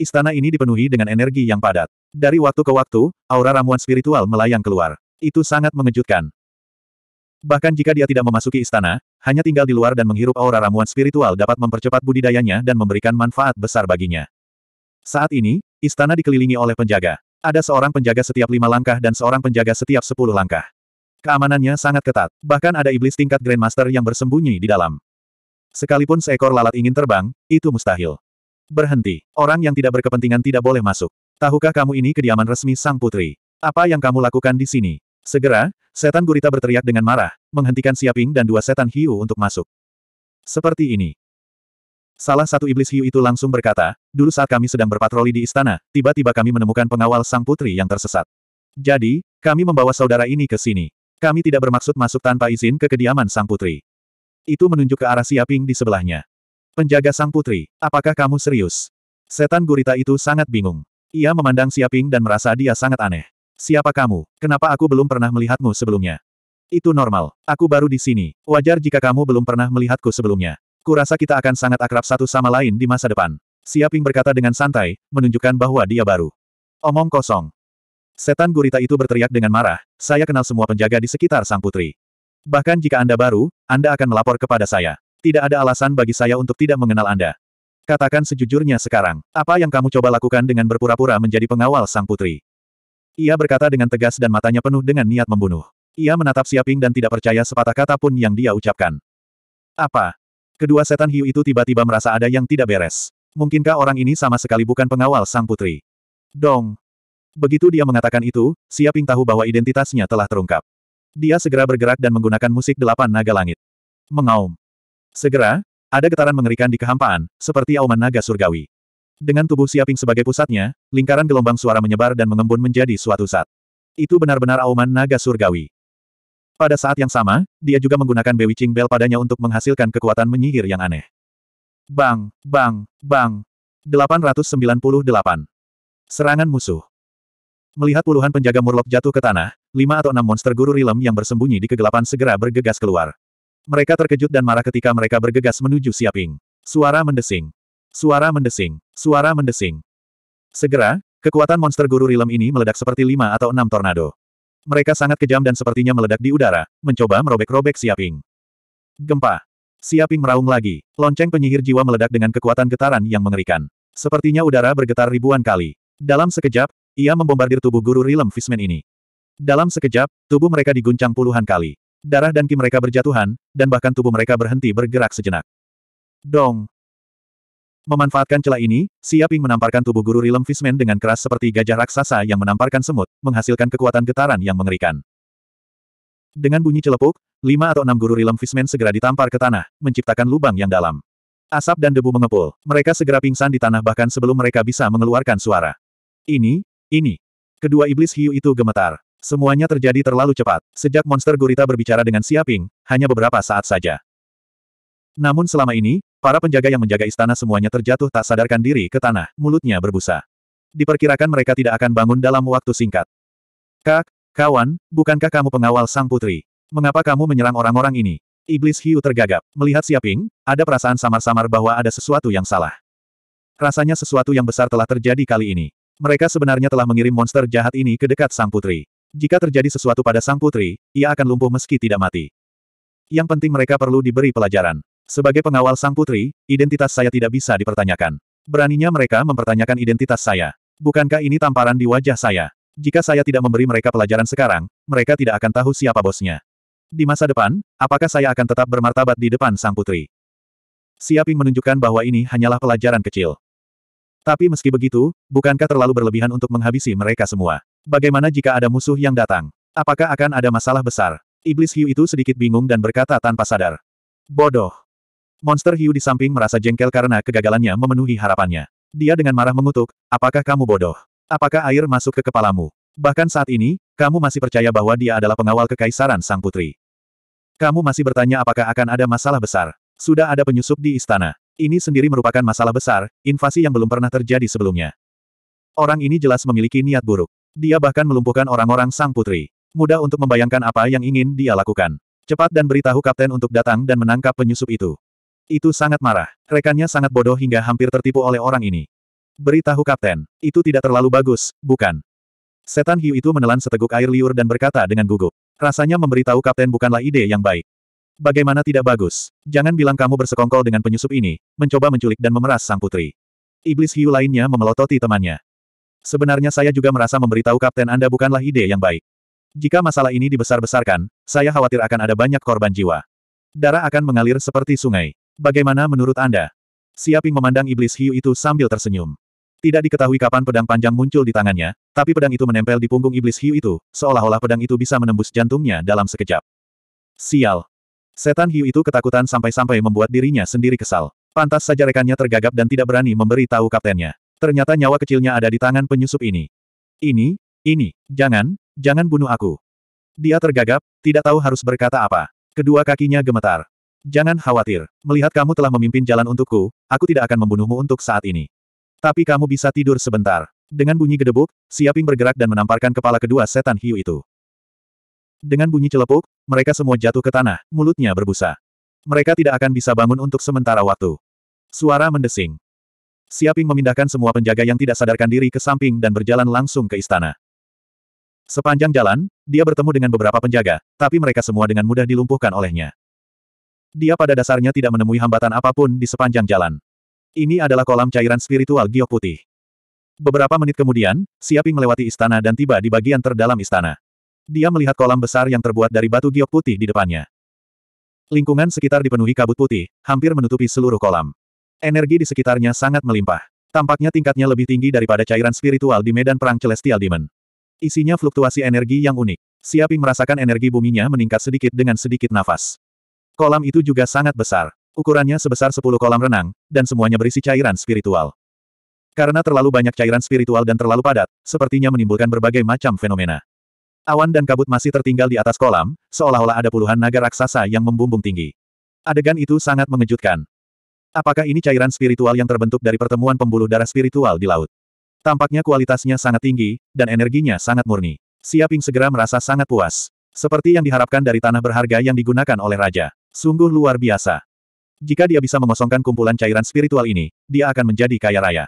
Istana ini dipenuhi dengan energi yang padat. Dari waktu ke waktu, aura ramuan spiritual melayang keluar. Itu sangat mengejutkan. Bahkan jika dia tidak memasuki istana, hanya tinggal di luar dan menghirup aura ramuan spiritual dapat mempercepat budidayanya dan memberikan manfaat besar baginya. Saat ini, istana dikelilingi oleh penjaga. Ada seorang penjaga setiap lima langkah dan seorang penjaga setiap sepuluh langkah. Keamanannya sangat ketat, bahkan ada iblis tingkat Grandmaster yang bersembunyi di dalam. Sekalipun seekor lalat ingin terbang, itu mustahil. Berhenti, orang yang tidak berkepentingan tidak boleh masuk. Tahukah kamu ini kediaman resmi sang putri? Apa yang kamu lakukan di sini? Segera, setan gurita berteriak dengan marah, menghentikan Siaping dan dua setan hiu untuk masuk. Seperti ini. Salah satu iblis hiu itu langsung berkata, dulu saat kami sedang berpatroli di istana, tiba-tiba kami menemukan pengawal sang putri yang tersesat. Jadi, kami membawa saudara ini ke sini. Kami tidak bermaksud masuk tanpa izin ke kediaman sang putri. Itu menunjuk ke arah Siaping di sebelahnya. Penjaga sang putri, apakah kamu serius? Setan gurita itu sangat bingung. Ia memandang Siaping dan merasa dia sangat aneh. Siapa kamu? Kenapa aku belum pernah melihatmu sebelumnya? Itu normal. Aku baru di sini. Wajar jika kamu belum pernah melihatku sebelumnya. Kurasa kita akan sangat akrab satu sama lain di masa depan. Siaping berkata dengan santai, menunjukkan bahwa dia baru. Omong kosong. Setan gurita itu berteriak dengan marah, saya kenal semua penjaga di sekitar sang putri. Bahkan jika Anda baru, Anda akan melapor kepada saya. Tidak ada alasan bagi saya untuk tidak mengenal Anda. Katakan sejujurnya sekarang, apa yang kamu coba lakukan dengan berpura-pura menjadi pengawal sang putri? Ia berkata dengan tegas dan matanya penuh dengan niat membunuh. Ia menatap Siaping dan tidak percaya sepatah kata pun yang dia ucapkan. Apa? Kedua setan hiu itu tiba-tiba merasa ada yang tidak beres. Mungkinkah orang ini sama sekali bukan pengawal sang putri? Dong, Begitu dia mengatakan itu, Siaping tahu bahwa identitasnya telah terungkap. Dia segera bergerak dan menggunakan musik delapan naga langit. Mengaum. Segera, ada getaran mengerikan di kehampaan, seperti auman naga surgawi. Dengan tubuh Siaping sebagai pusatnya, lingkaran gelombang suara menyebar dan mengembun menjadi suatu saat. Itu benar-benar auman naga surgawi. Pada saat yang sama, dia juga menggunakan Bewitching Bell padanya untuk menghasilkan kekuatan menyihir yang aneh. Bang, bang, bang. 898. Serangan musuh. Melihat puluhan penjaga Murlok jatuh ke tanah, lima atau enam monster guru rilem yang bersembunyi di kegelapan segera bergegas keluar. Mereka terkejut dan marah ketika mereka bergegas menuju Siaping. Suara mendesing. Suara mendesing. Suara mendesing. Segera, kekuatan monster guru rilem ini meledak seperti lima atau enam tornado. Mereka sangat kejam dan sepertinya meledak di udara, mencoba merobek-robek Siaping. Gempa. Siaping meraung lagi. Lonceng penyihir jiwa meledak dengan kekuatan getaran yang mengerikan. Sepertinya udara bergetar ribuan kali. Dalam sekejap, ia membombardir tubuh guru Rilem Fishman ini. Dalam sekejap, tubuh mereka diguncang puluhan kali. Darah dan ki mereka berjatuhan, dan bahkan tubuh mereka berhenti bergerak sejenak. Dong! Memanfaatkan celah ini, Siaping menamparkan tubuh guru Rilem Fishman dengan keras seperti gajah raksasa yang menamparkan semut, menghasilkan kekuatan getaran yang mengerikan. Dengan bunyi celepuk, lima atau enam guru Rilem Fishman segera ditampar ke tanah, menciptakan lubang yang dalam. Asap dan debu mengepul, mereka segera pingsan di tanah bahkan sebelum mereka bisa mengeluarkan suara. Ini, ini. Kedua iblis hiu itu gemetar. Semuanya terjadi terlalu cepat. Sejak monster gurita berbicara dengan Siaping, hanya beberapa saat saja. Namun selama ini, para penjaga yang menjaga istana semuanya terjatuh tak sadarkan diri ke tanah, mulutnya berbusa. Diperkirakan mereka tidak akan bangun dalam waktu singkat. Kak, kawan, bukankah kamu pengawal sang putri? Mengapa kamu menyerang orang-orang ini? Iblis hiu tergagap. Melihat Siaping, ada perasaan samar-samar bahwa ada sesuatu yang salah. Rasanya sesuatu yang besar telah terjadi kali ini. Mereka sebenarnya telah mengirim monster jahat ini ke dekat sang putri. Jika terjadi sesuatu pada sang putri, ia akan lumpuh meski tidak mati. Yang penting mereka perlu diberi pelajaran. Sebagai pengawal sang putri, identitas saya tidak bisa dipertanyakan. Beraninya mereka mempertanyakan identitas saya. Bukankah ini tamparan di wajah saya? Jika saya tidak memberi mereka pelajaran sekarang, mereka tidak akan tahu siapa bosnya. Di masa depan, apakah saya akan tetap bermartabat di depan sang putri? Siaping menunjukkan bahwa ini hanyalah pelajaran kecil. Tapi meski begitu, bukankah terlalu berlebihan untuk menghabisi mereka semua? Bagaimana jika ada musuh yang datang? Apakah akan ada masalah besar? Iblis hiu itu sedikit bingung dan berkata tanpa sadar. Bodoh. Monster hiu di samping merasa jengkel karena kegagalannya memenuhi harapannya. Dia dengan marah mengutuk, apakah kamu bodoh? Apakah air masuk ke kepalamu? Bahkan saat ini, kamu masih percaya bahwa dia adalah pengawal kekaisaran sang putri. Kamu masih bertanya apakah akan ada masalah besar. Sudah ada penyusup di istana. Ini sendiri merupakan masalah besar, invasi yang belum pernah terjadi sebelumnya. Orang ini jelas memiliki niat buruk. Dia bahkan melumpuhkan orang-orang sang putri. Mudah untuk membayangkan apa yang ingin dia lakukan. Cepat dan beritahu kapten untuk datang dan menangkap penyusup itu. Itu sangat marah. Rekannya sangat bodoh hingga hampir tertipu oleh orang ini. Beritahu kapten, itu tidak terlalu bagus, bukan? Setan hiu itu menelan seteguk air liur dan berkata dengan gugup. Rasanya memberitahu kapten bukanlah ide yang baik. Bagaimana tidak bagus? Jangan bilang kamu bersekongkol dengan penyusup ini, mencoba menculik dan memeras sang putri. Iblis hiu lainnya memelototi temannya. Sebenarnya saya juga merasa memberitahu Kapten Anda bukanlah ide yang baik. Jika masalah ini dibesar-besarkan, saya khawatir akan ada banyak korban jiwa. Darah akan mengalir seperti sungai. Bagaimana menurut Anda? Siaping memandang iblis hiu itu sambil tersenyum. Tidak diketahui kapan pedang panjang muncul di tangannya, tapi pedang itu menempel di punggung iblis hiu itu, seolah-olah pedang itu bisa menembus jantungnya dalam sekejap. Sial, Setan hiu itu ketakutan sampai-sampai membuat dirinya sendiri kesal. Pantas saja rekannya tergagap dan tidak berani memberi tahu kaptennya. Ternyata nyawa kecilnya ada di tangan penyusup ini. Ini, ini, jangan, jangan bunuh aku. Dia tergagap, tidak tahu harus berkata apa. Kedua kakinya gemetar. Jangan khawatir, melihat kamu telah memimpin jalan untukku, aku tidak akan membunuhmu untuk saat ini. Tapi kamu bisa tidur sebentar. Dengan bunyi gedebuk, Siaping bergerak dan menamparkan kepala kedua setan hiu itu. Dengan bunyi celepuk, mereka semua jatuh ke tanah, mulutnya berbusa. Mereka tidak akan bisa bangun untuk sementara waktu. Suara mendesing. Siaping memindahkan semua penjaga yang tidak sadarkan diri ke samping dan berjalan langsung ke istana. Sepanjang jalan, dia bertemu dengan beberapa penjaga, tapi mereka semua dengan mudah dilumpuhkan olehnya. Dia pada dasarnya tidak menemui hambatan apapun di sepanjang jalan. Ini adalah kolam cairan spiritual giok putih. Beberapa menit kemudian, Siaping melewati istana dan tiba di bagian terdalam istana. Dia melihat kolam besar yang terbuat dari batu giok putih di depannya. Lingkungan sekitar dipenuhi kabut putih, hampir menutupi seluruh kolam. Energi di sekitarnya sangat melimpah. Tampaknya tingkatnya lebih tinggi daripada cairan spiritual di medan perang Celestial Demon. Isinya fluktuasi energi yang unik. Siaping merasakan energi buminya meningkat sedikit dengan sedikit nafas. Kolam itu juga sangat besar. Ukurannya sebesar 10 kolam renang, dan semuanya berisi cairan spiritual. Karena terlalu banyak cairan spiritual dan terlalu padat, sepertinya menimbulkan berbagai macam fenomena. Awan dan kabut masih tertinggal di atas kolam, seolah-olah ada puluhan naga raksasa yang membumbung tinggi. Adegan itu sangat mengejutkan. Apakah ini cairan spiritual yang terbentuk dari pertemuan pembuluh darah spiritual di laut? Tampaknya kualitasnya sangat tinggi, dan energinya sangat murni. Siaping segera merasa sangat puas. Seperti yang diharapkan dari tanah berharga yang digunakan oleh raja. Sungguh luar biasa. Jika dia bisa mengosongkan kumpulan cairan spiritual ini, dia akan menjadi kaya raya.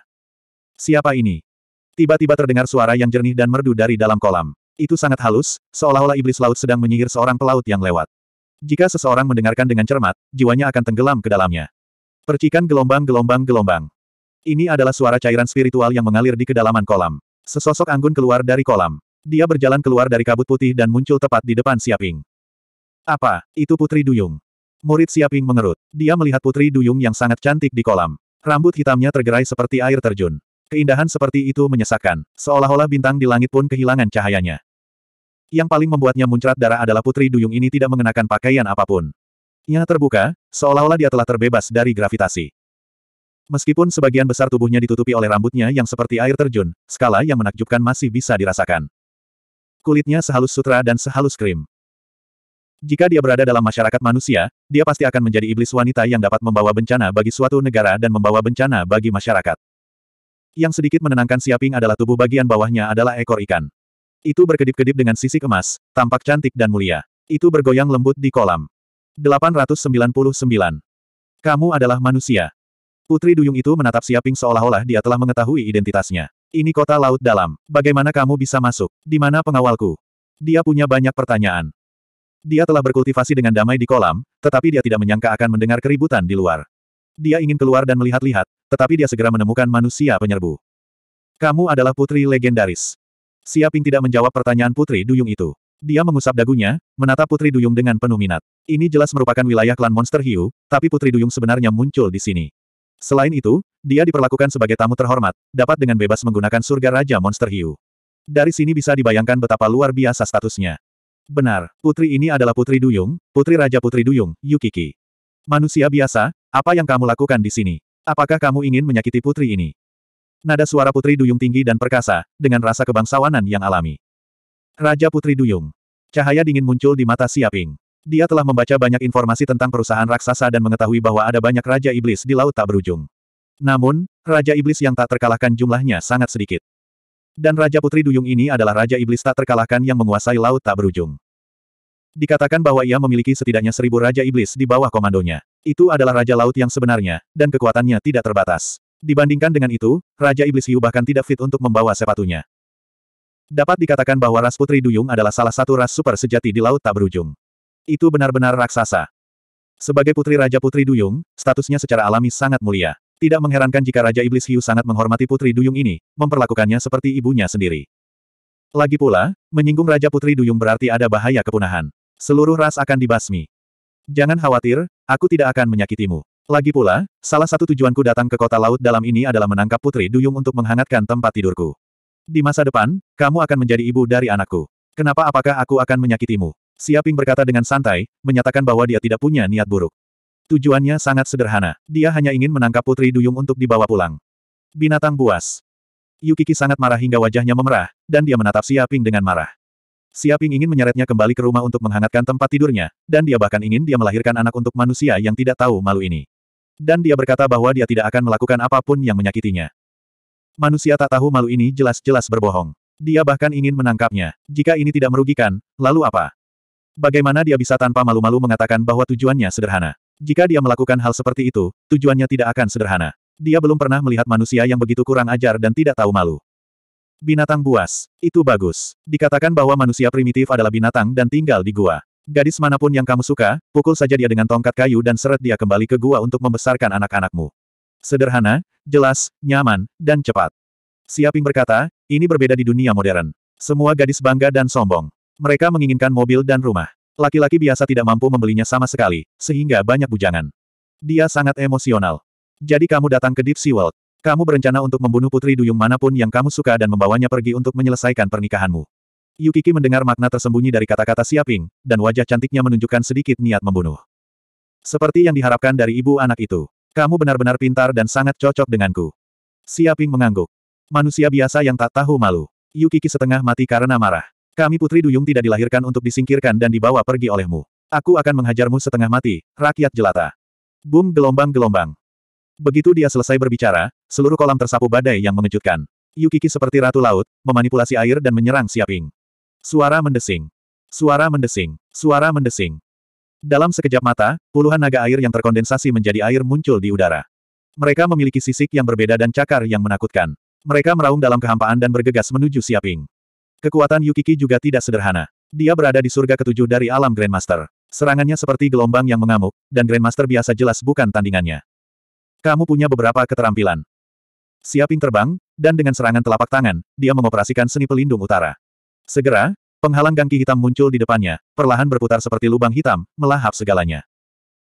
Siapa ini? Tiba-tiba terdengar suara yang jernih dan merdu dari dalam kolam. Itu sangat halus, seolah-olah iblis laut sedang menyihir seorang pelaut yang lewat. Jika seseorang mendengarkan dengan cermat, jiwanya akan tenggelam ke dalamnya. Percikan gelombang-gelombang gelombang. Ini adalah suara cairan spiritual yang mengalir di kedalaman kolam. Sesosok anggun keluar dari kolam. Dia berjalan keluar dari kabut putih dan muncul tepat di depan Siaping. Apa, itu Putri Duyung? Murid Siaping mengerut. Dia melihat Putri Duyung yang sangat cantik di kolam. Rambut hitamnya tergerai seperti air terjun. Keindahan seperti itu menyesakkan, seolah-olah bintang di langit pun kehilangan cahayanya. Yang paling membuatnya muncrat darah adalah putri duyung ini tidak mengenakan pakaian apapun. Ia terbuka, seolah-olah dia telah terbebas dari gravitasi. Meskipun sebagian besar tubuhnya ditutupi oleh rambutnya yang seperti air terjun, skala yang menakjubkan masih bisa dirasakan. Kulitnya sehalus sutra dan sehalus krim. Jika dia berada dalam masyarakat manusia, dia pasti akan menjadi iblis wanita yang dapat membawa bencana bagi suatu negara dan membawa bencana bagi masyarakat. Yang sedikit menenangkan Siaping adalah tubuh bagian bawahnya adalah ekor ikan. Itu berkedip-kedip dengan sisik emas, tampak cantik dan mulia. Itu bergoyang lembut di kolam. 899. Kamu adalah manusia. Putri Duyung itu menatap Siaping seolah-olah dia telah mengetahui identitasnya. Ini kota laut dalam. Bagaimana kamu bisa masuk? Di mana pengawalku? Dia punya banyak pertanyaan. Dia telah berkultivasi dengan damai di kolam, tetapi dia tidak menyangka akan mendengar keributan di luar. Dia ingin keluar dan melihat-lihat, tetapi dia segera menemukan manusia penyerbu. Kamu adalah putri legendaris. Siaping tidak menjawab pertanyaan Putri Duyung itu. Dia mengusap dagunya, menatap Putri Duyung dengan penuh minat. Ini jelas merupakan wilayah klan Monster Hiu, tapi Putri Duyung sebenarnya muncul di sini. Selain itu, dia diperlakukan sebagai tamu terhormat, dapat dengan bebas menggunakan surga Raja Monster Hiu. Dari sini bisa dibayangkan betapa luar biasa statusnya. Benar, putri ini adalah Putri Duyung, Putri Raja Putri Duyung, Yukiki. Manusia biasa, apa yang kamu lakukan di sini? Apakah kamu ingin menyakiti putri ini? Nada suara Putri Duyung tinggi dan perkasa, dengan rasa kebangsawanan yang alami. Raja Putri Duyung. Cahaya dingin muncul di mata Siaping. Dia telah membaca banyak informasi tentang perusahaan raksasa dan mengetahui bahwa ada banyak Raja Iblis di Laut Tak Berujung. Namun, Raja Iblis yang tak terkalahkan jumlahnya sangat sedikit. Dan Raja Putri Duyung ini adalah Raja Iblis tak terkalahkan yang menguasai Laut Tak Berujung. Dikatakan bahwa ia memiliki setidaknya seribu Raja Iblis di bawah komandonya. Itu adalah Raja Laut yang sebenarnya, dan kekuatannya tidak terbatas. Dibandingkan dengan itu, Raja Iblis Hiu bahkan tidak fit untuk membawa sepatunya. Dapat dikatakan bahwa ras Putri Duyung adalah salah satu ras super sejati di Laut Tak Berujung. Itu benar-benar raksasa. Sebagai putri Raja Putri Duyung, statusnya secara alami sangat mulia. Tidak mengherankan jika Raja Iblis Hiu sangat menghormati Putri Duyung ini, memperlakukannya seperti ibunya sendiri. Lagi pula, menyinggung Raja Putri Duyung berarti ada bahaya kepunahan. Seluruh ras akan dibasmi. Jangan khawatir, aku tidak akan menyakitimu. Lagi pula, salah satu tujuanku datang ke kota laut dalam ini adalah menangkap Putri Duyung untuk menghangatkan tempat tidurku. Di masa depan, kamu akan menjadi ibu dari anakku. Kenapa apakah aku akan menyakitimu? Siaping berkata dengan santai, menyatakan bahwa dia tidak punya niat buruk. Tujuannya sangat sederhana. Dia hanya ingin menangkap Putri Duyung untuk dibawa pulang. Binatang buas. Yukiki sangat marah hingga wajahnya memerah, dan dia menatap Siaping dengan marah. Siaping ingin menyeretnya kembali ke rumah untuk menghangatkan tempat tidurnya, dan dia bahkan ingin dia melahirkan anak untuk manusia yang tidak tahu malu ini. Dan dia berkata bahwa dia tidak akan melakukan apapun yang menyakitinya. Manusia tak tahu malu ini jelas-jelas berbohong. Dia bahkan ingin menangkapnya. Jika ini tidak merugikan, lalu apa? Bagaimana dia bisa tanpa malu-malu mengatakan bahwa tujuannya sederhana? Jika dia melakukan hal seperti itu, tujuannya tidak akan sederhana. Dia belum pernah melihat manusia yang begitu kurang ajar dan tidak tahu malu. Binatang buas. Itu bagus. Dikatakan bahwa manusia primitif adalah binatang dan tinggal di gua. Gadis manapun yang kamu suka, pukul saja dia dengan tongkat kayu dan seret dia kembali ke gua untuk membesarkan anak-anakmu. Sederhana, jelas, nyaman, dan cepat. Siaping berkata, ini berbeda di dunia modern. Semua gadis bangga dan sombong. Mereka menginginkan mobil dan rumah. Laki-laki biasa tidak mampu membelinya sama sekali, sehingga banyak bujangan. Dia sangat emosional. Jadi kamu datang ke Deep Sea World. Kamu berencana untuk membunuh putri duyung manapun yang kamu suka dan membawanya pergi untuk menyelesaikan pernikahanmu. Yukiki mendengar makna tersembunyi dari kata-kata siaping, dan wajah cantiknya menunjukkan sedikit niat membunuh. Seperti yang diharapkan dari ibu anak itu. Kamu benar-benar pintar dan sangat cocok denganku. Siaping mengangguk. Manusia biasa yang tak tahu malu. Yukiki setengah mati karena marah. Kami putri duyung tidak dilahirkan untuk disingkirkan dan dibawa pergi olehmu. Aku akan menghajarmu setengah mati, rakyat jelata. Bum gelombang-gelombang. Begitu dia selesai berbicara, seluruh kolam tersapu badai yang mengejutkan. Yukiki seperti ratu laut, memanipulasi air dan menyerang Siaping. Suara mendesing. Suara mendesing. Suara mendesing. Dalam sekejap mata, puluhan naga air yang terkondensasi menjadi air muncul di udara. Mereka memiliki sisik yang berbeda dan cakar yang menakutkan. Mereka meraung dalam kehampaan dan bergegas menuju Siaping. Kekuatan Yukiki juga tidak sederhana. Dia berada di surga ketujuh dari alam Grandmaster. Serangannya seperti gelombang yang mengamuk, dan Grandmaster biasa jelas bukan tandingannya. Kamu punya beberapa keterampilan. Siaping terbang, dan dengan serangan telapak tangan, dia mengoperasikan seni pelindung utara. Segera, penghalang gangki hitam muncul di depannya, perlahan berputar seperti lubang hitam, melahap segalanya.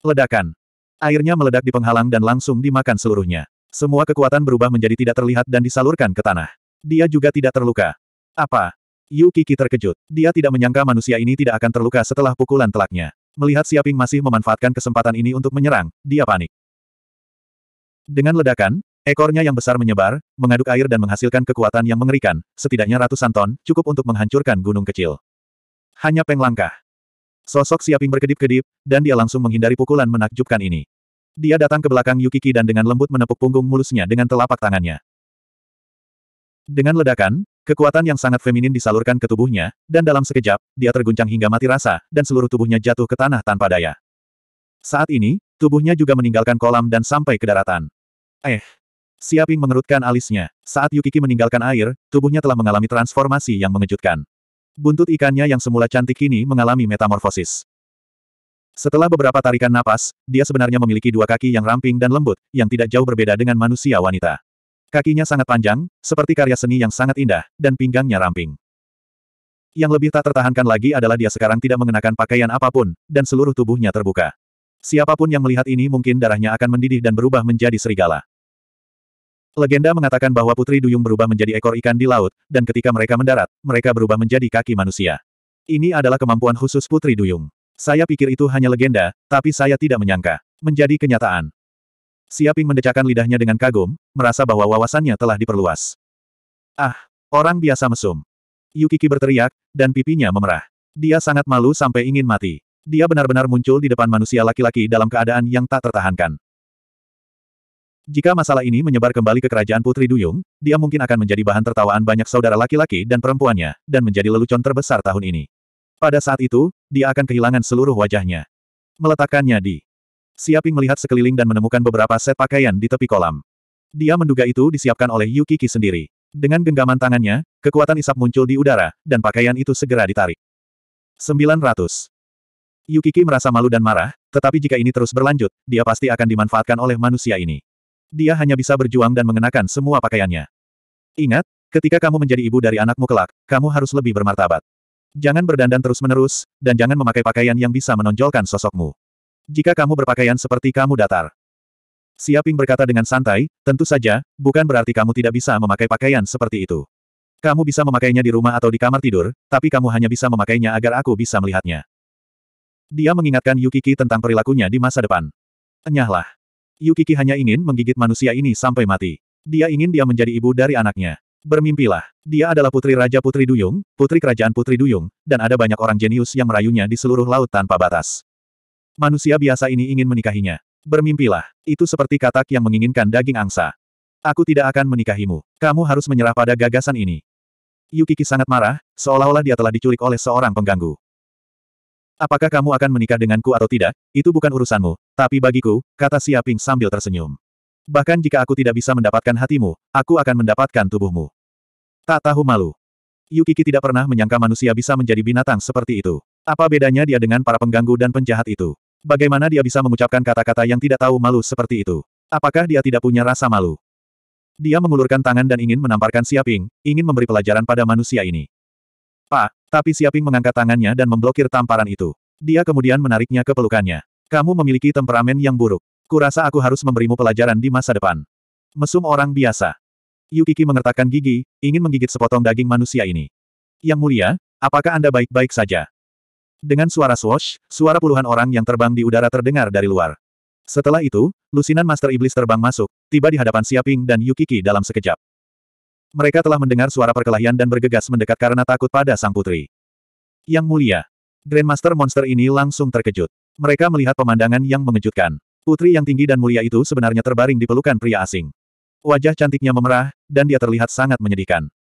Ledakan. Airnya meledak di penghalang dan langsung dimakan seluruhnya. Semua kekuatan berubah menjadi tidak terlihat dan disalurkan ke tanah. Dia juga tidak terluka. Apa? Yu Kiki terkejut. Dia tidak menyangka manusia ini tidak akan terluka setelah pukulan telaknya. Melihat Siaping masih memanfaatkan kesempatan ini untuk menyerang, dia panik. Dengan ledakan, Ekornya yang besar menyebar, mengaduk air dan menghasilkan kekuatan yang mengerikan, setidaknya ratusan ton, cukup untuk menghancurkan gunung kecil. Hanya penglangkah. Sosok Siaping berkedip-kedip, dan dia langsung menghindari pukulan menakjubkan ini. Dia datang ke belakang Yukiki dan dengan lembut menepuk punggung mulusnya dengan telapak tangannya. Dengan ledakan, kekuatan yang sangat feminin disalurkan ke tubuhnya, dan dalam sekejap, dia terguncang hingga mati rasa, dan seluruh tubuhnya jatuh ke tanah tanpa daya. Saat ini, tubuhnya juga meninggalkan kolam dan sampai ke daratan. Eh, Siaping mengerutkan alisnya. Saat Yukiki meninggalkan air, tubuhnya telah mengalami transformasi yang mengejutkan. Buntut ikannya yang semula cantik kini mengalami metamorfosis. Setelah beberapa tarikan napas, dia sebenarnya memiliki dua kaki yang ramping dan lembut, yang tidak jauh berbeda dengan manusia wanita. Kakinya sangat panjang, seperti karya seni yang sangat indah, dan pinggangnya ramping. Yang lebih tak tertahankan lagi adalah dia sekarang tidak mengenakan pakaian apapun, dan seluruh tubuhnya terbuka. Siapapun yang melihat ini mungkin darahnya akan mendidih dan berubah menjadi serigala. Legenda mengatakan bahwa Putri Duyung berubah menjadi ekor ikan di laut, dan ketika mereka mendarat, mereka berubah menjadi kaki manusia. Ini adalah kemampuan khusus Putri Duyung. Saya pikir itu hanya legenda, tapi saya tidak menyangka. Menjadi kenyataan. Siaping mendecakkan lidahnya dengan kagum, merasa bahwa wawasannya telah diperluas. Ah, orang biasa mesum. Yukiki berteriak, dan pipinya memerah. Dia sangat malu sampai ingin mati. Dia benar-benar muncul di depan manusia laki-laki dalam keadaan yang tak tertahankan. Jika masalah ini menyebar kembali ke kerajaan Putri Duyung, dia mungkin akan menjadi bahan tertawaan banyak saudara laki-laki dan perempuannya, dan menjadi lelucon terbesar tahun ini. Pada saat itu, dia akan kehilangan seluruh wajahnya. Meletakkannya di. Siaping melihat sekeliling dan menemukan beberapa set pakaian di tepi kolam. Dia menduga itu disiapkan oleh Yukiki sendiri. Dengan genggaman tangannya, kekuatan isap muncul di udara, dan pakaian itu segera ditarik. 900. Yukiki merasa malu dan marah, tetapi jika ini terus berlanjut, dia pasti akan dimanfaatkan oleh manusia ini dia hanya bisa berjuang dan mengenakan semua pakaiannya. Ingat, ketika kamu menjadi ibu dari anakmu kelak, kamu harus lebih bermartabat. Jangan berdandan terus-menerus, dan jangan memakai pakaian yang bisa menonjolkan sosokmu. Jika kamu berpakaian seperti kamu datar. Siaping berkata dengan santai, tentu saja, bukan berarti kamu tidak bisa memakai pakaian seperti itu. Kamu bisa memakainya di rumah atau di kamar tidur, tapi kamu hanya bisa memakainya agar aku bisa melihatnya. Dia mengingatkan Yukiki tentang perilakunya di masa depan. Enyahlah. Yukiki hanya ingin menggigit manusia ini sampai mati. Dia ingin dia menjadi ibu dari anaknya. Bermimpilah, dia adalah putri Raja Putri Duyung, putri kerajaan Putri Duyung, dan ada banyak orang jenius yang merayunya di seluruh laut tanpa batas. Manusia biasa ini ingin menikahinya. Bermimpilah, itu seperti katak yang menginginkan daging angsa. Aku tidak akan menikahimu. Kamu harus menyerah pada gagasan ini. Yukiki sangat marah, seolah-olah dia telah diculik oleh seorang pengganggu. Apakah kamu akan menikah denganku atau tidak, itu bukan urusanmu, tapi bagiku, kata Siaping sambil tersenyum. Bahkan jika aku tidak bisa mendapatkan hatimu, aku akan mendapatkan tubuhmu. Tak tahu malu. Yukiki tidak pernah menyangka manusia bisa menjadi binatang seperti itu. Apa bedanya dia dengan para pengganggu dan penjahat itu? Bagaimana dia bisa mengucapkan kata-kata yang tidak tahu malu seperti itu? Apakah dia tidak punya rasa malu? Dia mengulurkan tangan dan ingin menamparkan Siaping, ingin memberi pelajaran pada manusia ini. Pak, tapi Siaping mengangkat tangannya dan memblokir tamparan itu. Dia kemudian menariknya ke pelukannya. Kamu memiliki temperamen yang buruk. Kurasa aku harus memberimu pelajaran di masa depan. Mesum orang biasa. Yukiki mengertakkan gigi, ingin menggigit sepotong daging manusia ini. Yang mulia, apakah Anda baik-baik saja? Dengan suara swash, suara puluhan orang yang terbang di udara terdengar dari luar. Setelah itu, lusinan Master Iblis terbang masuk, tiba di hadapan Siaping dan Yukiki dalam sekejap. Mereka telah mendengar suara perkelahian dan bergegas mendekat karena takut pada sang putri. Yang mulia, Grandmaster monster ini langsung terkejut. Mereka melihat pemandangan yang mengejutkan. Putri yang tinggi dan mulia itu sebenarnya terbaring di pelukan pria asing. Wajah cantiknya memerah, dan dia terlihat sangat menyedihkan.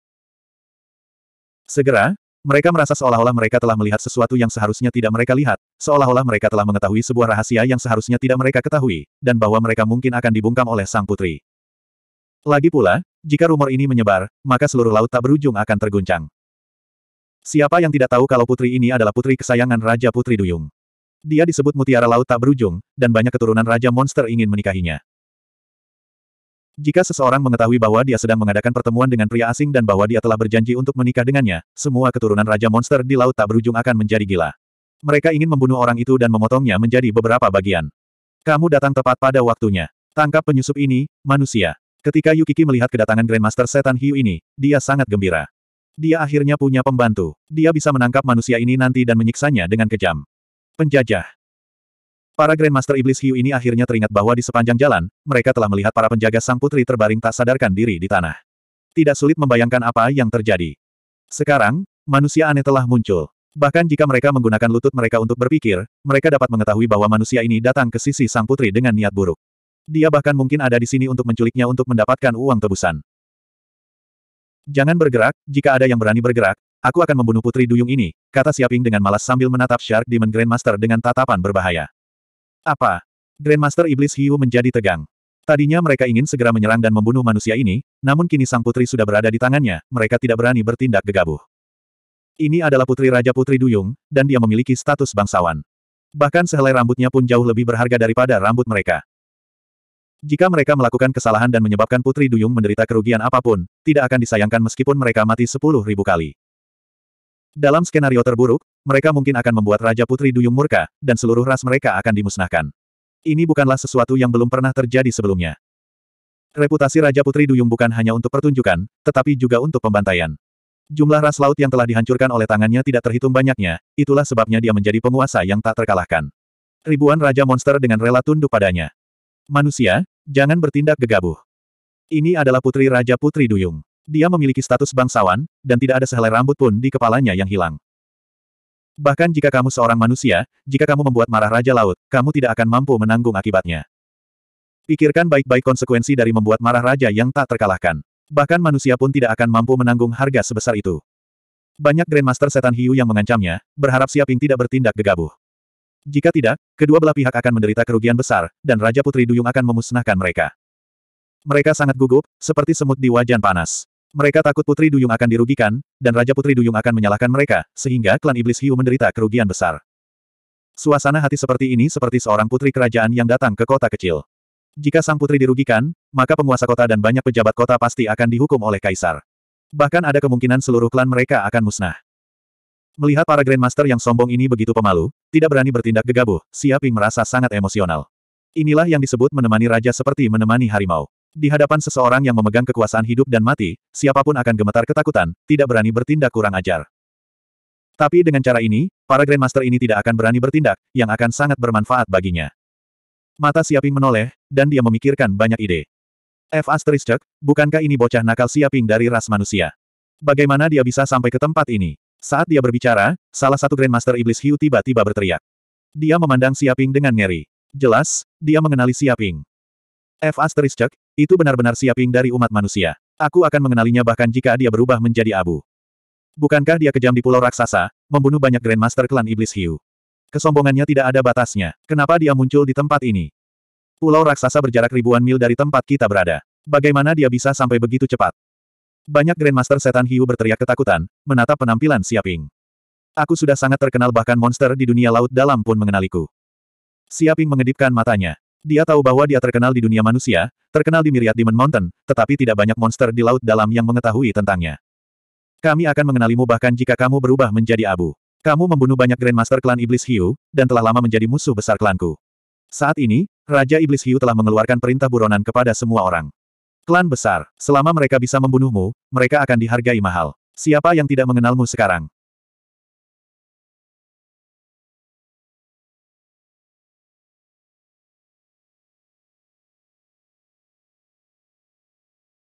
Segera, mereka merasa seolah-olah mereka telah melihat sesuatu yang seharusnya tidak mereka lihat, seolah-olah mereka telah mengetahui sebuah rahasia yang seharusnya tidak mereka ketahui, dan bahwa mereka mungkin akan dibungkam oleh sang putri. Lagi pula, jika rumor ini menyebar, maka seluruh laut tak berujung akan terguncang. Siapa yang tidak tahu kalau putri ini adalah putri kesayangan Raja Putri Duyung? Dia disebut mutiara laut tak berujung, dan banyak keturunan Raja Monster ingin menikahinya. Jika seseorang mengetahui bahwa dia sedang mengadakan pertemuan dengan pria asing dan bahwa dia telah berjanji untuk menikah dengannya, semua keturunan Raja Monster di laut tak berujung akan menjadi gila. Mereka ingin membunuh orang itu dan memotongnya menjadi beberapa bagian. Kamu datang tepat pada waktunya. Tangkap penyusup ini, manusia. Ketika Yukiki melihat kedatangan Grandmaster Setan Hiu ini, dia sangat gembira. Dia akhirnya punya pembantu. Dia bisa menangkap manusia ini nanti dan menyiksanya dengan kejam. Penjajah. Para Grandmaster Iblis Hiu ini akhirnya teringat bahwa di sepanjang jalan, mereka telah melihat para penjaga sang putri terbaring tak sadarkan diri di tanah. Tidak sulit membayangkan apa yang terjadi. Sekarang, manusia aneh telah muncul. Bahkan jika mereka menggunakan lutut mereka untuk berpikir, mereka dapat mengetahui bahwa manusia ini datang ke sisi sang putri dengan niat buruk. Dia bahkan mungkin ada di sini untuk menculiknya untuk mendapatkan uang tebusan. Jangan bergerak, jika ada yang berani bergerak, aku akan membunuh putri duyung ini, kata Siaping dengan malas sambil menatap Shark Demon Grandmaster dengan tatapan berbahaya. Apa? Grandmaster Iblis Hiu menjadi tegang. Tadinya mereka ingin segera menyerang dan membunuh manusia ini, namun kini sang putri sudah berada di tangannya, mereka tidak berani bertindak gegabah. Ini adalah putri Raja Putri Duyung, dan dia memiliki status bangsawan. Bahkan sehelai rambutnya pun jauh lebih berharga daripada rambut mereka. Jika mereka melakukan kesalahan dan menyebabkan Putri Duyung menderita kerugian apapun, tidak akan disayangkan meskipun mereka mati sepuluh ribu kali. Dalam skenario terburuk, mereka mungkin akan membuat Raja Putri Duyung murka, dan seluruh ras mereka akan dimusnahkan. Ini bukanlah sesuatu yang belum pernah terjadi sebelumnya. Reputasi Raja Putri Duyung bukan hanya untuk pertunjukan, tetapi juga untuk pembantaian. Jumlah ras laut yang telah dihancurkan oleh tangannya tidak terhitung banyaknya, itulah sebabnya dia menjadi penguasa yang tak terkalahkan. Ribuan Raja Monster dengan rela tunduk padanya. Manusia, Jangan bertindak gegabah. Ini adalah putri Raja Putri Duyung. Dia memiliki status bangsawan, dan tidak ada sehelai rambut pun di kepalanya yang hilang. Bahkan jika kamu seorang manusia, jika kamu membuat marah Raja Laut, kamu tidak akan mampu menanggung akibatnya. Pikirkan baik-baik konsekuensi dari membuat marah Raja yang tak terkalahkan. Bahkan manusia pun tidak akan mampu menanggung harga sebesar itu. Banyak Grandmaster Setan Hiu yang mengancamnya, berharap Siaping tidak bertindak gegabah. Jika tidak, kedua belah pihak akan menderita kerugian besar, dan Raja Putri Duyung akan memusnahkan mereka. Mereka sangat gugup, seperti semut di wajan panas. Mereka takut Putri Duyung akan dirugikan, dan Raja Putri Duyung akan menyalahkan mereka, sehingga klan Iblis Hiu menderita kerugian besar. Suasana hati seperti ini seperti seorang putri kerajaan yang datang ke kota kecil. Jika sang putri dirugikan, maka penguasa kota dan banyak pejabat kota pasti akan dihukum oleh kaisar. Bahkan ada kemungkinan seluruh klan mereka akan musnah. Melihat para Grandmaster yang sombong ini begitu pemalu, tidak berani bertindak gegabah, Siaping merasa sangat emosional. Inilah yang disebut menemani raja seperti menemani harimau. Di hadapan seseorang yang memegang kekuasaan hidup dan mati, siapapun akan gemetar ketakutan, tidak berani bertindak kurang ajar. Tapi dengan cara ini, para Grandmaster ini tidak akan berani bertindak, yang akan sangat bermanfaat baginya. Mata Siaping menoleh, dan dia memikirkan banyak ide. F. Asterisk, bukankah ini bocah nakal Siaping dari ras manusia? Bagaimana dia bisa sampai ke tempat ini? Saat dia berbicara, salah satu Grandmaster Iblis Hiu tiba-tiba berteriak. Dia memandang Siaping dengan ngeri. Jelas, dia mengenali Siaping. F. Asteriscek, itu benar-benar Siaping dari umat manusia. Aku akan mengenalinya bahkan jika dia berubah menjadi abu. Bukankah dia kejam di pulau raksasa, membunuh banyak Grandmaster klan Iblis Hiu? Kesombongannya tidak ada batasnya. Kenapa dia muncul di tempat ini? Pulau raksasa berjarak ribuan mil dari tempat kita berada. Bagaimana dia bisa sampai begitu cepat? Banyak Grandmaster Setan Hiu berteriak ketakutan, menatap penampilan Siaping. Aku sudah sangat terkenal bahkan monster di dunia laut dalam pun mengenaliku. Siaping mengedipkan matanya. Dia tahu bahwa dia terkenal di dunia manusia, terkenal di Myriad Demon Mountain, tetapi tidak banyak monster di laut dalam yang mengetahui tentangnya. Kami akan mengenalimu bahkan jika kamu berubah menjadi abu. Kamu membunuh banyak Grandmaster Klan Iblis Hiu, dan telah lama menjadi musuh besar klanku. Saat ini, Raja Iblis Hiu telah mengeluarkan perintah buronan kepada semua orang. Klan besar, selama mereka bisa membunuhmu, mereka akan dihargai mahal. Siapa yang tidak mengenalmu sekarang?